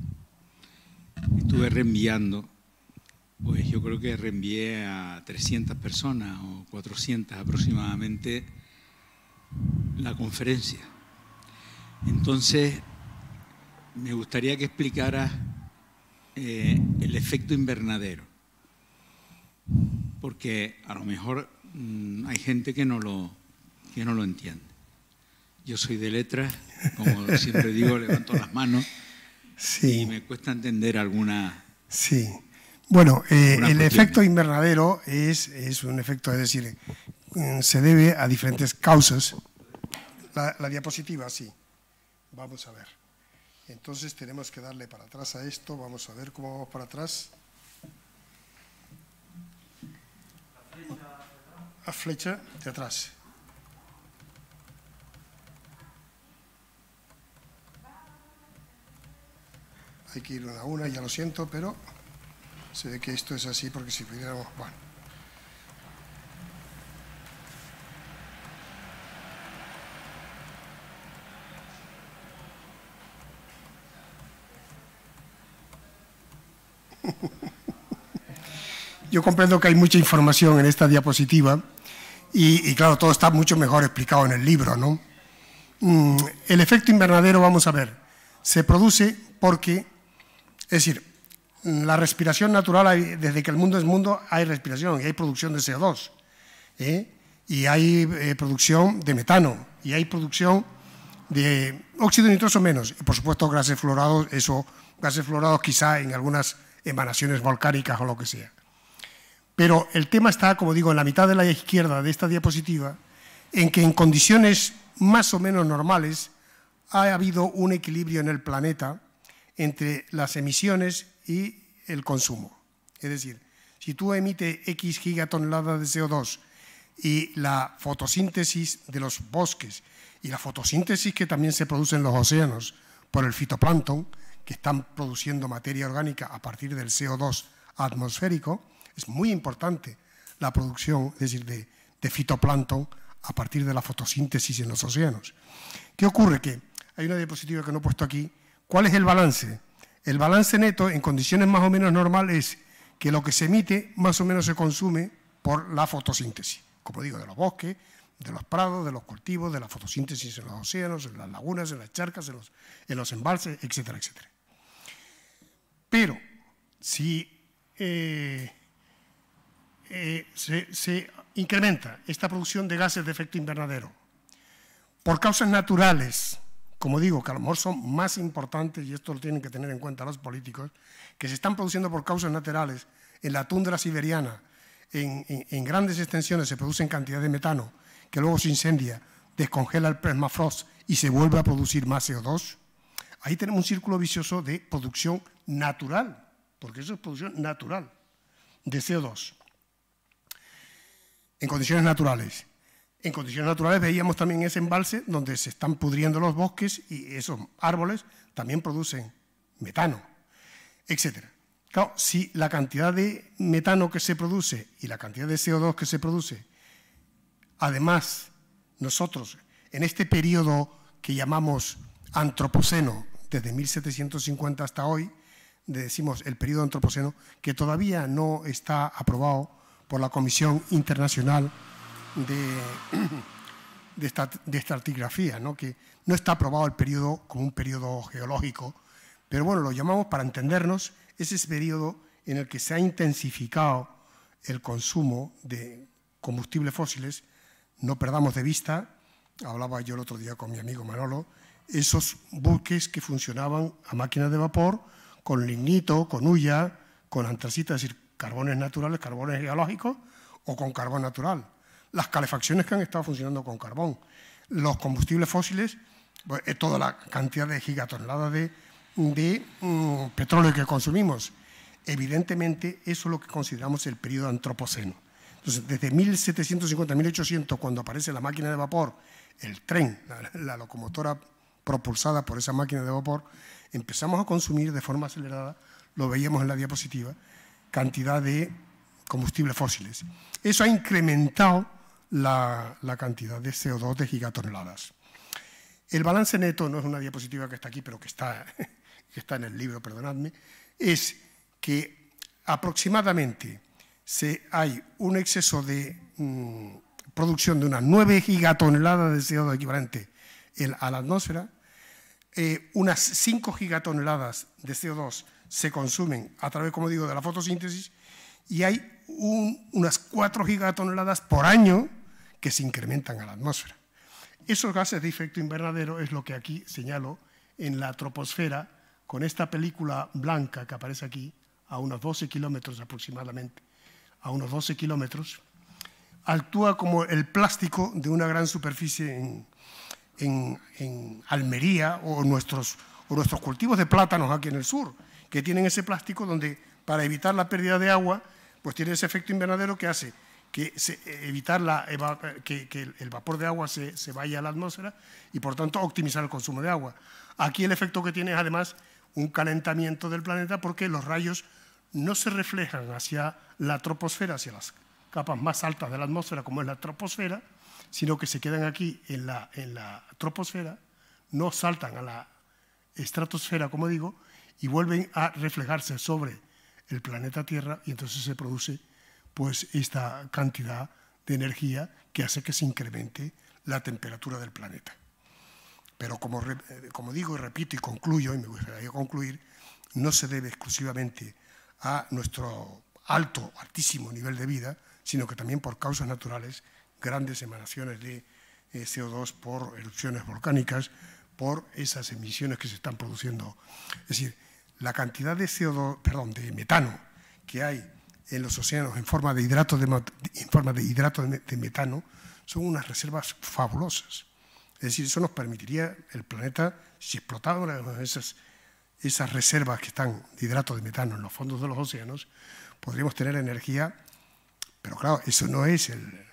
estuve reenviando, pues yo creo que reenvié a 300 personas o 400 aproximadamente la conferencia. Entonces, me gustaría que explicara eh, el efecto invernadero, porque a lo mejor mm, hay gente que no, lo, que no lo entiende. Yo soy de letras, como siempre digo, levanto las manos sí. y me cuesta entender alguna... Sí. Bueno, eh, el efecto invernadero es, es, un efecto, es decir, eh, se debe a diferentes causas. La, diapositiva, sí. Vamos a ver. Entonces tenemos que darle para atrás a esto. Vamos a ver cómo vamos para atrás. A flecha de atrás. Hay que ir una a una, ya lo siento, pero se ve que esto es así porque si pudiéramos... Bueno. Yo comprendo que hay mucha información en esta diapositiva y, claro, todo está mucho mejor explicado en el libro, ¿no? Mm, el efecto invernadero, vamos a ver, se produce porque, es decir, la respiración natural, desde que el mundo es mundo, hay respiración y hay producción de CO2, ¿eh? y hay eh, producción de metano, y hay producción de óxido nitroso menos, y por supuesto gases florados, eso, gases fluorados quizá en algunas emanaciones volcánicas o lo que sea. Pero el tema está, como digo, en la mitad de la izquierda de esta diapositiva, en que en condiciones más o menos normales ha habido un equilibrio en el planeta entre las emisiones y el consumo. Es decir, si tú emites X gigatoneladas de CO2 y la fotosíntesis de los bosques y la fotosíntesis que también se produce en los océanos por el fitoplancton, que están produciendo materia orgánica a partir del CO2 atmosférico, es muy importante la producción, es decir, de, fitoplancton a partir de la fotosíntesis en los océanos. ¿Qué ocurre? Que hay una diapositiva que no he puesto aquí. ¿Cuál es el balance? El balance neto en condiciones más o menos normales es que lo que se emite más o menos se consume por la fotosíntesis, como digo, de los bosques, de los prados, de los cultivos, de la fotosíntesis en los océanos, en las lagunas, en las charcas, en los, embalses, etcétera, etcétera. Pero si eh, eh, se, incrementa esta producción de gases de efecto invernadero. Por causas naturales, como digo, que a lo mejor son más importantes, y esto lo tienen que tener en cuenta los políticos, que se están produciendo por causas naturales en la tundra siberiana, en, grandes extensiones se producen cantidades de metano que luego se incendia, descongela el permafrost y se vuelve a producir más CO2. Ahí tenemos un círculo vicioso de producción natural, porque eso es producción natural de CO2 en condiciones naturales. En condiciones naturales veíamos también ese embalse donde se están pudriendo los bosques y esos árboles también producen metano, etc. Claro, si la cantidad de metano que se produce y la cantidad de CO2 que se produce, además nosotros en este periodo que llamamos antropoceno, desde 1750 hasta hoy, decimos el periodo antropoceno, que todavía no está aprobado por la Comisión Internacional de, esta, Estratigrafía, ¿no? que no está aprobado el periodo como un periodo geológico, pero bueno, lo llamamos para entendernos, es ese periodo en el que se ha intensificado el consumo de combustibles fósiles, no perdamos de vista, hablaba yo el otro día con mi amigo Manolo, esos buques que funcionaban a máquina de vapor, con lignito, con hulla, con antracita, es decir, carbones naturales, carbones geológicos o con carbón natural. Las calefacciones que han estado funcionando con carbón, los combustibles fósiles, pues, toda la cantidad de gigatoneladas de, mm, petróleo que consumimos. Evidentemente, eso es lo que consideramos el periodo antropoceno. Entonces, desde 1750 1800, cuando aparece la máquina de vapor, el tren, la, la locomotora propulsada por esa máquina de vapor, empezamos a consumir de forma acelerada, lo veíamos en la diapositiva, cantidad de combustibles fósiles. Eso ha incrementado la, cantidad de CO2 de gigatoneladas. El balance neto no es una diapositiva que está aquí, pero que está, que está en el libro, perdonadme, es que aproximadamente se, hay un exceso de mm, producción de unas 9 gigatoneladas de CO2 equivalente a la atmósfera, eh, unas 5 gigatoneladas de CO2 se consumen a través, como digo, de la fotosíntesis y hay unas 4 gigatoneladas por año que se incrementan a la atmósfera. Esos gases de efecto invernadero es lo que aquí señalo en la troposfera con esta película blanca que aparece aquí a unos 12 kilómetros aproximadamente, a unos 12 kilómetros, actúa como el plástico de una gran superficie en, en, en Almería o nuestros, o nuestros cultivos de plátanos aquí en el sur que tienen ese plástico donde para evitar la pérdida de agua, pues tiene ese efecto invernadero que hace que se, eh, evitar la, que, que, el vapor de agua se, vaya a la atmósfera y por tanto optimizar el consumo de agua. Aquí el efecto que tiene es además un calentamiento del planeta porque los rayos no se reflejan hacia la troposfera, hacia las capas más altas de la atmósfera como es la troposfera, sino que se quedan aquí en la, en la troposfera, no saltan a la estratosfera, como digo, y vuelven a reflejarse sobre el planeta Tierra y entonces se produce pues esta cantidad de energía que hace que se incremente la temperatura del planeta. Pero como, eh, como digo y repito y concluyo, y me gustaría concluir, no se debe exclusivamente a nuestro alto, altísimo nivel de vida, sino que también por causas naturales, grandes emanaciones de eh, CO2 por erupciones volcánicas, por esas emisiones que se están produciendo. Es decir, la cantidad de perdón, de metano que hay en los océanos en forma de hidrato de, forma de, de metano son unas reservas fabulosas. Es decir, eso nos permitiría el planeta, si explotáramos esas, reservas que están de hidrato de metano en los fondos de los océanos, podríamos tener energía, pero claro, eso no es el...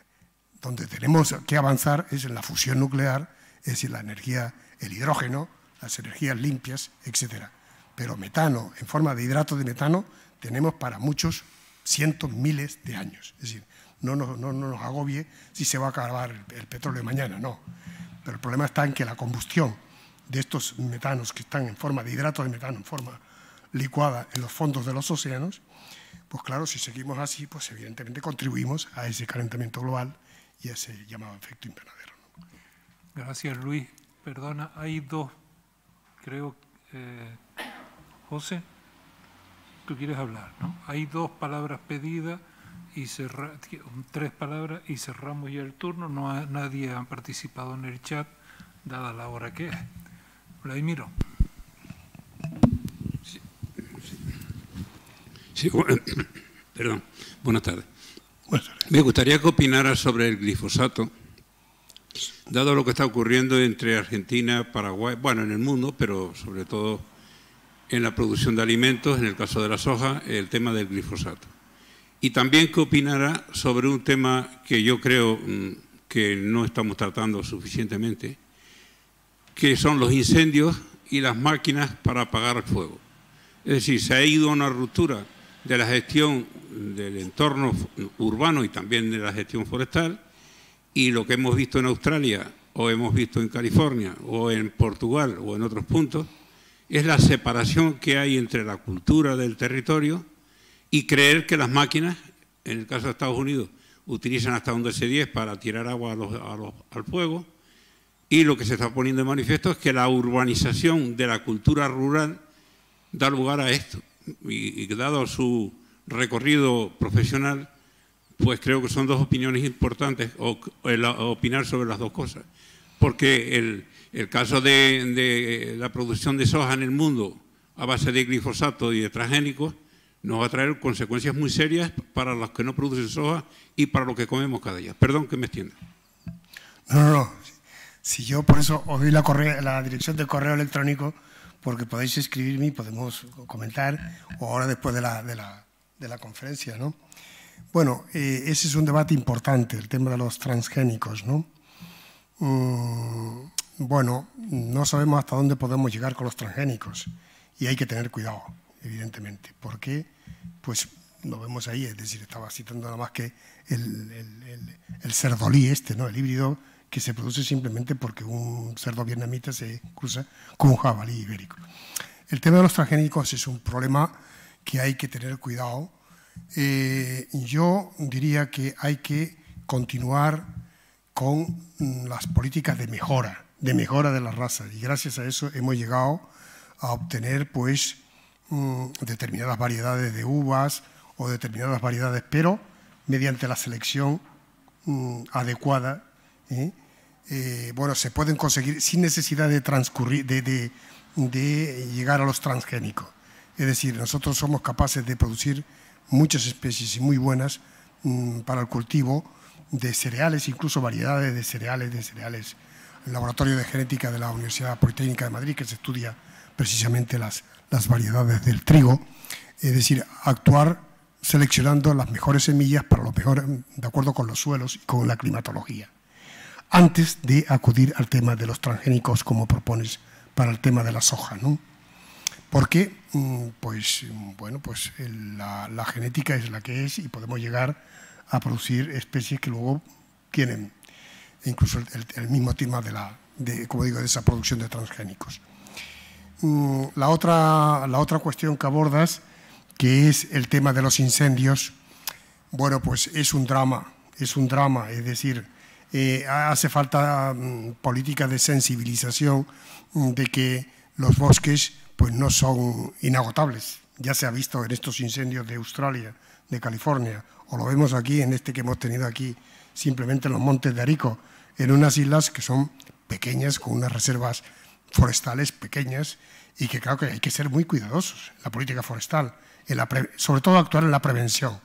Donde tenemos que avanzar es en la fusión nuclear, es decir, la energía, el hidrógeno, las energías limpias, etcétera pero metano en forma de hidrato de metano tenemos para muchos cientos, miles de años. Es decir, no nos, no, no nos agobie si se va a acabar el, petróleo de mañana, no. Pero el problema está en que la combustión de estos metanos que están en forma de hidrato de metano, en forma licuada en los fondos de los océanos, pues claro, si seguimos así, pues evidentemente contribuimos a ese calentamiento global y a ese llamado efecto invernadero. Gracias, Luis. Perdona, hay dos, creo, eh, José, tú quieres hablar, ¿no? Hay dos palabras pedidas y cerra, tres palabras y cerramos ya el turno. No ha, nadie ha participado en el chat, dada la hora que es. Vladimiro. Sí, sí. perdón, buenas tardes. buenas tardes. Me gustaría que opinara sobre el glifosato, dado lo que está ocurriendo entre Argentina, Paraguay, bueno, en el mundo, pero sobre todo en la producción de alimentos, en el caso de la soja, el tema del glifosato. Y también que opinara sobre un tema que yo creo mm, que no estamos tratando suficientemente, que son los incendios y las máquinas para apagar fuego. Es decir, se ha ido a una ruptura de la gestión del entorno urbano y también de la gestión forestal y lo que hemos visto en Australia o hemos visto en California o en Portugal o en otros puntos es la separación que hay entre la cultura del territorio y creer que las máquinas, en el caso de Estados Unidos, utilizan hasta un DC-10 para tirar agua al fuego, y lo que se está poniendo de manifiesto es que la urbanización de la cultura rural da lugar a esto. Y, dado su recorrido profesional, pues creo que son dos opiniones importantes, o, opinar sobre las dos cosas. Porque el, el caso de, la producción de soja en el mundo a base de glifosato y de transgénicos nos va a traer consecuencias muy serias para los que no producen soja y para los que comemos cada día. Perdón que me extienda. No, no, no. Si yo por eso os doy la, la dirección de correo electrónico, porque podéis escribirme y podemos comentar, o ahora después de la, de la, de la conferencia, ¿no? Bueno, eh, ese es un debate importante, el tema de los transgénicos, ¿no? Mm, bueno, no sabemos hasta dónde podemos llegar con los transgénicos y hay que tener cuidado, evidentemente, porque pues lo vemos ahí, es decir, estaba citando nada más que el, cerdolí este, ¿no? el híbrido que se produce simplemente porque un cerdo vietnamita se cruza con un jabalí ibérico. El tema de los transgénicos es un problema que hay que tener cuidado. Eh, yo diría que hay que continuar con las políticas de mejora de mejora de las razas, Y gracias a eso hemos llegado a obtener pues mm, determinadas variedades de uvas o determinadas variedades, pero mediante la selección mm, adecuada, ¿eh? Eh, bueno, se pueden conseguir sin necesidad de transcurrir, de, llegar a los transgénicos. Es decir, nosotros somos capaces de producir muchas especies muy buenas mm, para el cultivo de cereales, incluso variedades de cereales, de cereales el Laboratorio de Genética de la Universidad Politécnica de Madrid, que se estudia precisamente las, las variedades del trigo, es decir, actuar seleccionando las mejores semillas para los mejores, de acuerdo con los suelos y con la climatología, antes de acudir al tema de los transgénicos como propones para el tema de la soja, ¿no? Porque, mm, pues, bueno, pues la, la genética es la que es y podemos llegar a producir especies que luego tienen incluso el, mismo tema de, la, de, como digo, de esa producción de transgénicos. Mm, la otra, cuestión que abordas, que es el tema de los incendios, bueno, pues es un drama, es un drama, es decir, eh, hace falta mm, política de sensibilización mm, de que los bosques pues no son inagotables. Ya se ha visto en estos incendios de Australia, de California, o lo vemos aquí en este que hemos tenido aquí, simplemente en los montes de Arico en unas islas que son pequeñas, con unas reservas forestales pequeñas y que creo que hay que ser muy cuidadosos en la política forestal, en sobre todo actuar en la prevención.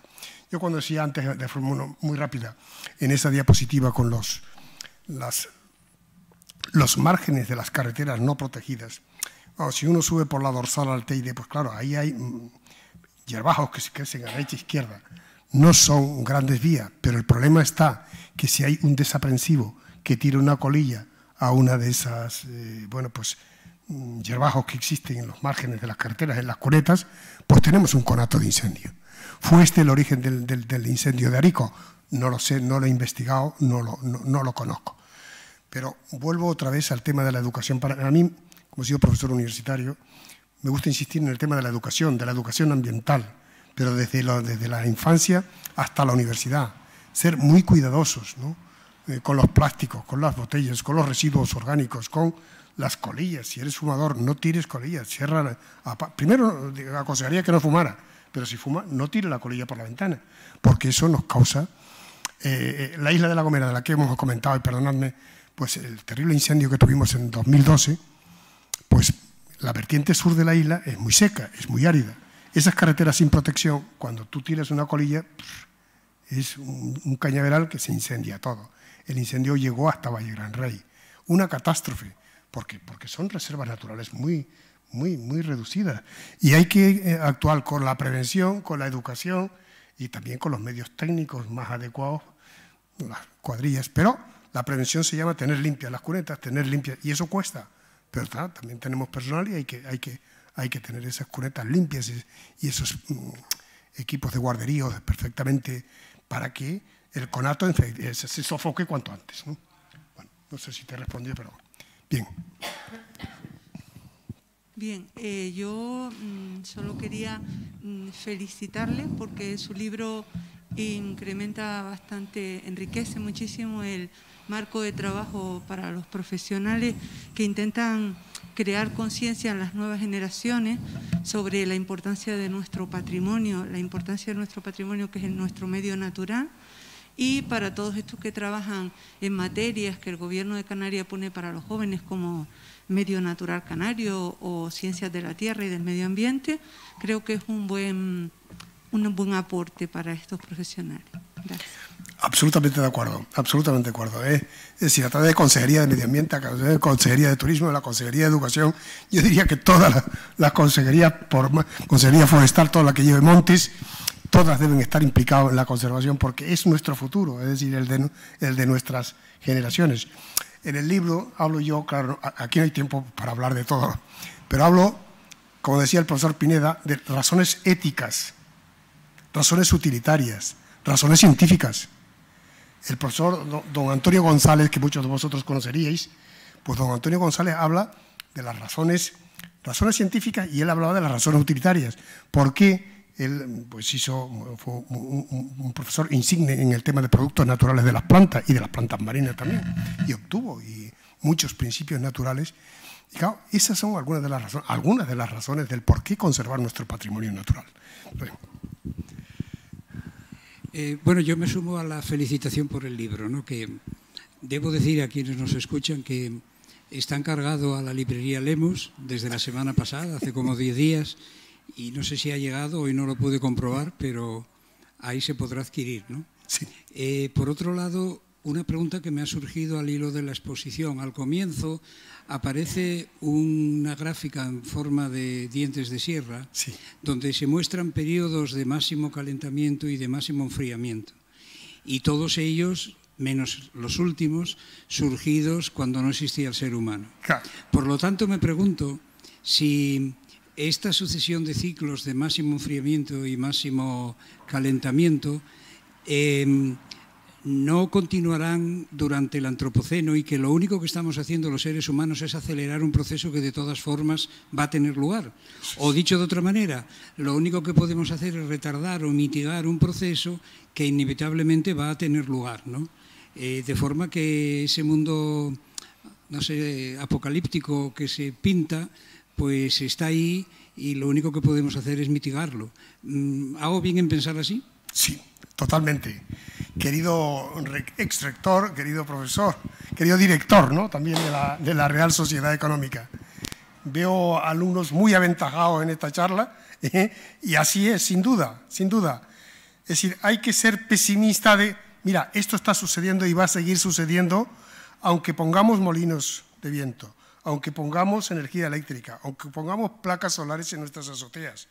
Yo cuando decía antes, de forma muy rápida, en esa diapositiva con los, las, los márgenes de las carreteras no protegidas, o si uno sube por la dorsal al Teide, pues claro, ahí hay mm, hierbajos que se crecen a la derecha e izquierda. No son grandes vías, pero el problema está que si hay un desaprensivo que tira una colilla a una de esas, eh, bueno, pues mm, yerbajos que existen en los márgenes de las carreteras, en las cunetas, pues tenemos un conato de incendio. ¿Fue este el origen del, del, incendio de Arico? No lo sé, no lo he investigado, no lo, no, lo conozco. Pero vuelvo otra vez al tema de la educación. Para mí, como he sido profesor universitario, me gusta insistir en el tema de la educación, de la educación ambiental, pero desde, desde la infancia hasta la universidad ser muy cuidadosos ¿no? Eh, con los plásticos, con las botellas, con los residuos orgánicos, con las colillas. Si eres fumador, no tires colillas. Cierra primero, eh, aconsejaría que no fumara, pero si fuma, no tire la colilla por la ventana, porque eso nos causa... Eh, la isla de la Gomera, de la que hemos comentado, y perdonadme, pues el terrible incendio que tuvimos en 2012, pues la vertiente sur de la isla es muy seca, es muy árida. Esas carreteras sin protección, cuando tú tiras una colilla, es un, cañaveral que se incendia todo. El incendio llegó hasta Valle Gran Rey. Una catástrofe, porque, porque son reservas naturales muy, muy, muy reducidas. Y hay que eh, actuar con la prevención, con la educación y también con los medios técnicos más adecuados, las cuadrillas. Pero la prevención se llama tener limpias las cunetas, tener limpias, y eso cuesta. Pero también tenemos personal y hay que, hay que, hay que tener esas cunetas limpias y, esos mm, equipos de guardería perfectamente para que el conato se sofoque cuanto antes. ¿no? Bueno, no sé si te respondí, pero bien. Bien, eh, yo mm, solo quería mm, felicitarle porque su libro incrementa bastante, enriquece muchísimo el marco de trabajo para los profesionales que intentan crear conciencia en las nuevas generaciones sobre la importancia de nuestro patrimonio, la importancia de nuestro patrimonio que es nuestro medio natural y para todos estos que trabajan en materias que el gobierno de Canarias pone para los jóvenes como medio natural canario o ciencias de la tierra y del medio ambiente, creo que es un buen, un buen aporte para estos profesionales. Gracias. Absolutamente de acuerdo, absolutamente de acuerdo. ¿eh? Es decir, a de Consejería de Medio Ambiente, de Consejería de Turismo, de la Consejería de Educación, yo diría que todas las consejerías, por Consejería Forestal, toda la que lleve Montis, todas deben estar implicadas en la conservación porque es nuestro futuro, es decir, el de nuestras generaciones. En el libro hablo yo, claro, aquí no hay tiempo para hablar de todo, pero hablo, como decía el profesor Pineda, de razones éticas, razones utilitarias, razones científicas el profesor don Antonio González, que muchos de vosotros conoceríais, pues don Antonio González habla de las razones, razones científicas y él hablaba de las razones utilitarias. ¿Por qué? Él pues hizo, fue un, profesor insigne en el tema de productos naturales de las plantas y de las plantas marinas también, y obtuvo y muchos principios naturales. Y claro, esas son algunas de las razones, algunas de las razones del por qué conservar nuestro patrimonio natural. Eh, bueno, yo me sumo a la felicitación por el libro, ¿no? que debo decir a quienes nos escuchan que está encargado a la librería Lemos desde la semana pasada, hace como 10 días, y no sé si ha llegado, hoy no lo pude comprobar, pero ahí se podrá adquirir. ¿no? Sí. Eh, por otro lado, una pregunta que me ha surgido al hilo de la exposición. Al comienzo aparece una gráfica en forma de dientes de sierra, donde se muestran periodos de máximo calentamiento y de máximo enfriamiento. Y todos ellos menos los últimos, surgidos cuando no existía el ser humano. Por lo tanto, me pregunto si esta sucesión de ciclos de máximo enfriamiento y máximo calentamiento em, no continuarán durante el Antropoceno y que lo único que estamos haciendo los seres humanos es acelerar un proceso que de todas formas va a tener lugar. O dicho de otra manera, lo único que podemos hacer es retardar o mitigar un proceso que inevitablemente va a tener lugar. ¿no? Eh, de forma que ese mundo, no sé, apocalíptico que se pinta, pues está ahí y lo único que podemos hacer es mitigarlo. Mm, ¿Hago bien en pensar así? Sí, totalmente. querido ex rector, querido profesor, querido director ¿no? también de la, Real Sociedad Económica. Veo alumnos muy aventajados en esta charla ¿eh? y así es, sin duda, sin duda. Es decir, hay que ser pesimista de, mira, esto está sucediendo y va a seguir sucediendo, aunque pongamos molinos de viento, aunque pongamos energía eléctrica, aunque pongamos placas solares en nuestras azoteas.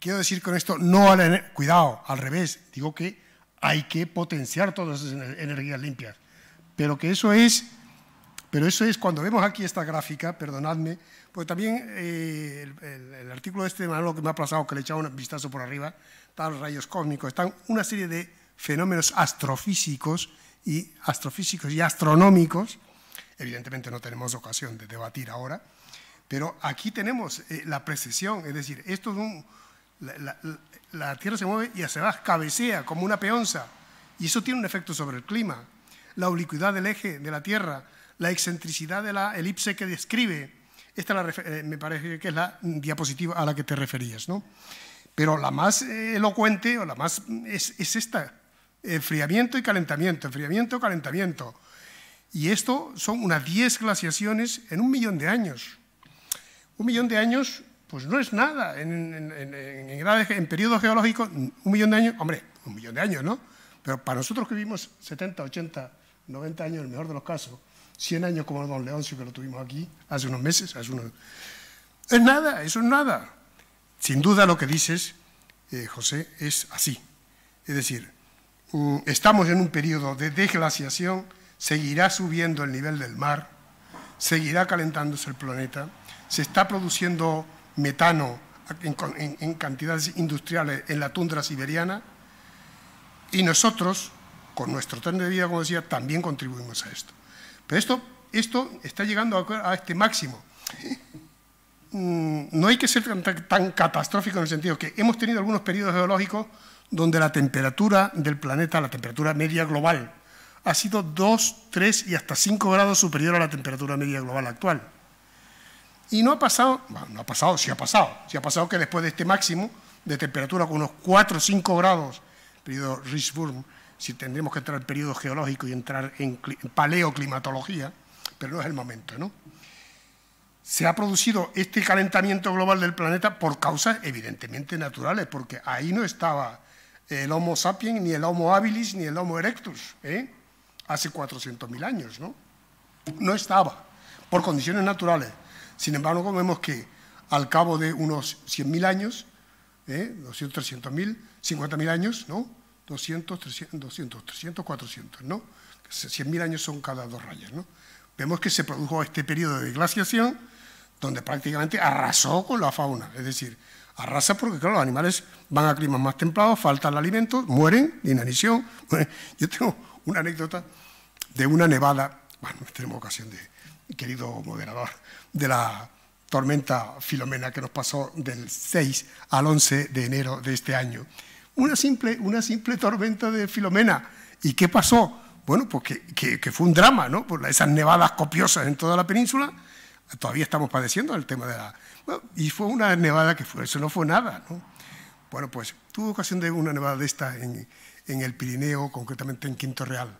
Quiero decir con esto, no a la, cuidado, al revés, digo que hay que potenciar todas esas energías limpias. Pero que eso es, pero eso es cuando vemos aquí esta gráfica, perdonadme, pues también eh, el, artículo de este de que me ha aplazado, que le he un vistazo por arriba, están los rayos cósmicos, están una serie de fenómenos astrofísicos y astrofísicos y astronómicos, evidentemente no tenemos ocasión de debatir ahora, pero aquí tenemos eh, la precesión, es decir, esto es un, la Tierra se mueve y se va, cabecea como una peonza, y eso tiene un efecto sobre el clima. La oblicuidad del eje de la Tierra, la excentricidad de la elipse que describe, esta eh, me parece que es la diapositiva a la que te referías, ¿no? Pero la más eh, elocuente o la más mm, es, esta, enfriamiento y calentamiento, enfriamiento, y calentamiento. Y esto son unas 10 glaciaciones en un millón de años. Un millón de años pues no es nada. En, en, en, periodos geológicos, un millón de años, hombre, un millón de años, ¿no? Pero para nosotros que vivimos 70, 80, 90 años, en el mejor de los casos, 100 años como don Leoncio, que lo tuvimos aquí hace unos meses, hace unos... Es nada, eso es nada. Sin duda lo que dices, eh, José, es así. Es decir, mm, estamos en un periodo de desglaciación, seguirá subiendo el nivel del mar, seguirá calentándose el planeta, se está produciendo metano en, cantidades industriales en la tundra siberiana y nosotros, con nuestro tren de vida, como decía, también contribuimos a esto. Pero esto, esto está llegando a, este máximo. Mm, no hay que ser tan, tan, catastrófico en el sentido que hemos tenido algunos periodos geológicos donde la temperatura del planeta, la temperatura media global, ha sido 2, 3 y hasta 5 grados superior a la temperatura media global actual. Y no ha pasado, no ha pasado, sí ha pasado, sí ha pasado que después de este máximo de temperatura con unos 4 o 5 grados, periodo Richburn, si tendremos que entrar en periodo geológico y entrar en, en paleoclimatología, pero no es el momento, ¿no? Se ha producido este calentamiento global del planeta por causas evidentemente naturales, porque ahí no estaba el Homo sapiens, ni el Homo habilis, ni el Homo erectus, ¿eh? hace 400.000 años, ¿no? No estaba, por condiciones naturales. Sin embargo, vemos que al cabo de unos 100.000 años, 200, 300.000, 50.000 años, ¿no? 200, 300, 200, 300, 400, ¿no? 100.000 años son cada dos rayas, ¿no? Vemos que se produjo este periodo de glaciación donde prácticamente arrasó con la fauna, es decir, arrasa porque, claro, los animales van a climas más templados, faltan alimentos, mueren, inanición. Yo tengo una anécdota de una nevada, bueno, tenemos ocasión de, querido moderador, de la tormenta Filomena que nos pasó del 6 al 11 de enero de este año. Una simple, una simple tormenta de Filomena. ¿Y qué pasó? Bueno, pues que, fue un drama, ¿no? Por esas nevadas copiosas en toda la península, todavía estamos padeciendo el tema de la... y fue una nevada que fue, eso no fue nada, ¿no? Bueno, pues tuve ocasión de una nevada de esta en, en el Pirineo, concretamente en Quinto Real.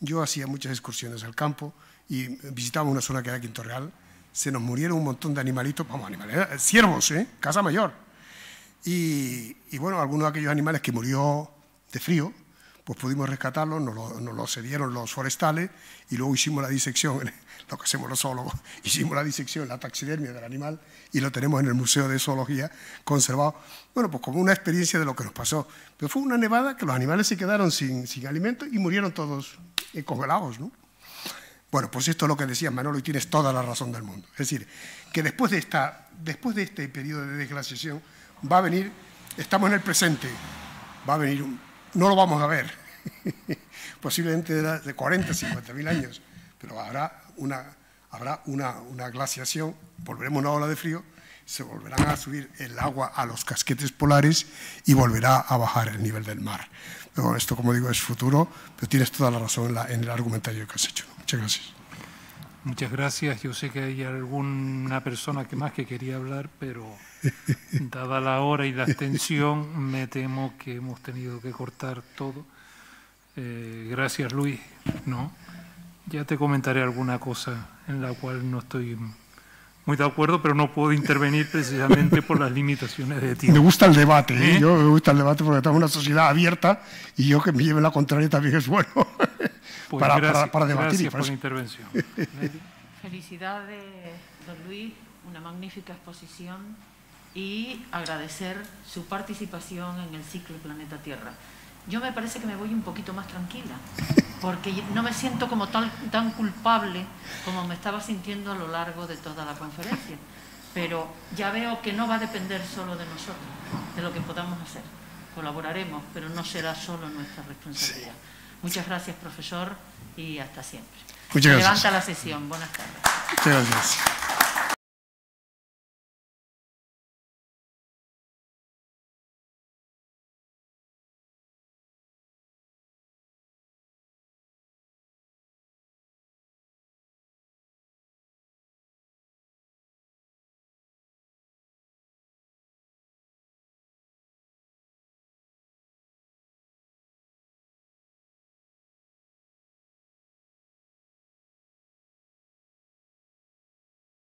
Yo hacía muchas excursiones al campo, y visitamos una zona que era Quinto Real, se nos murieron un montón de animalitos, vamos, animales, eh, ciervos, ¿eh? Casa Mayor. Y, bueno, algunos de aquellos animales que murió de frío, pues pudimos rescatarlos, nos lo, nos cedieron los forestales y luego hicimos la disección, lo que hacemos los zoólogos, hicimos la disección, la taxidermia del animal y lo tenemos en el Museo de Zoología conservado. Bueno, pues como una experiencia de lo que nos pasó. Pero fue una nevada que los animales se quedaron sin, sin alimento y murieron todos eh, congelados, ¿no? Bueno, pues esto es lo que decías, Manolo, y tienes toda la razón del mundo. Es decir, que después de, esta, después de este periodo de desglaciación va a venir, estamos en el presente, va a venir, no lo vamos a ver, posiblemente de, 40, 50 mil años, pero habrá una, habrá una, una glaciación, volveremos a una ola de frío, se volverá a subir el agua a los casquetes polares y volverá a bajar el nivel del mar. Pero esto, como digo, es futuro, pero tienes toda la razón en, en el argumentario que has hecho. Muchas gracias. Muchas gracias. Yo sé que hay alguna persona que más que quería hablar, pero dada la hora y la extensión, me temo que hemos tenido que cortar todo. Eh, gracias, Luis. No, ya te comentaré alguna cosa en la cual no estoy muy de acuerdo, pero no puedo intervenir precisamente por las limitaciones de tiempo. Me gusta el debate, ¿eh? ¿Eh? yo me gusta el debate porque en una sociedad abierta y yo que me lleve la contraria también es bueno pues para, para, debatir. Gracias por la intervención. Felicidades, don Luis, una magnífica exposición y agradecer su participación en el ciclo Planeta Tierra yo me parece que me voy un poquito más tranquila, porque no me siento como tan, tan culpable como me estaba sintiendo a lo largo de toda la conferencia. Pero ya veo que no va a depender solo de nosotros, de lo que podamos hacer. Colaboraremos, pero no será solo nuestra responsabilidad. Muchas gracias, profesor, y hasta siempre. Muchas gracias. Levanta la sesión. Buenas tardes. gracias.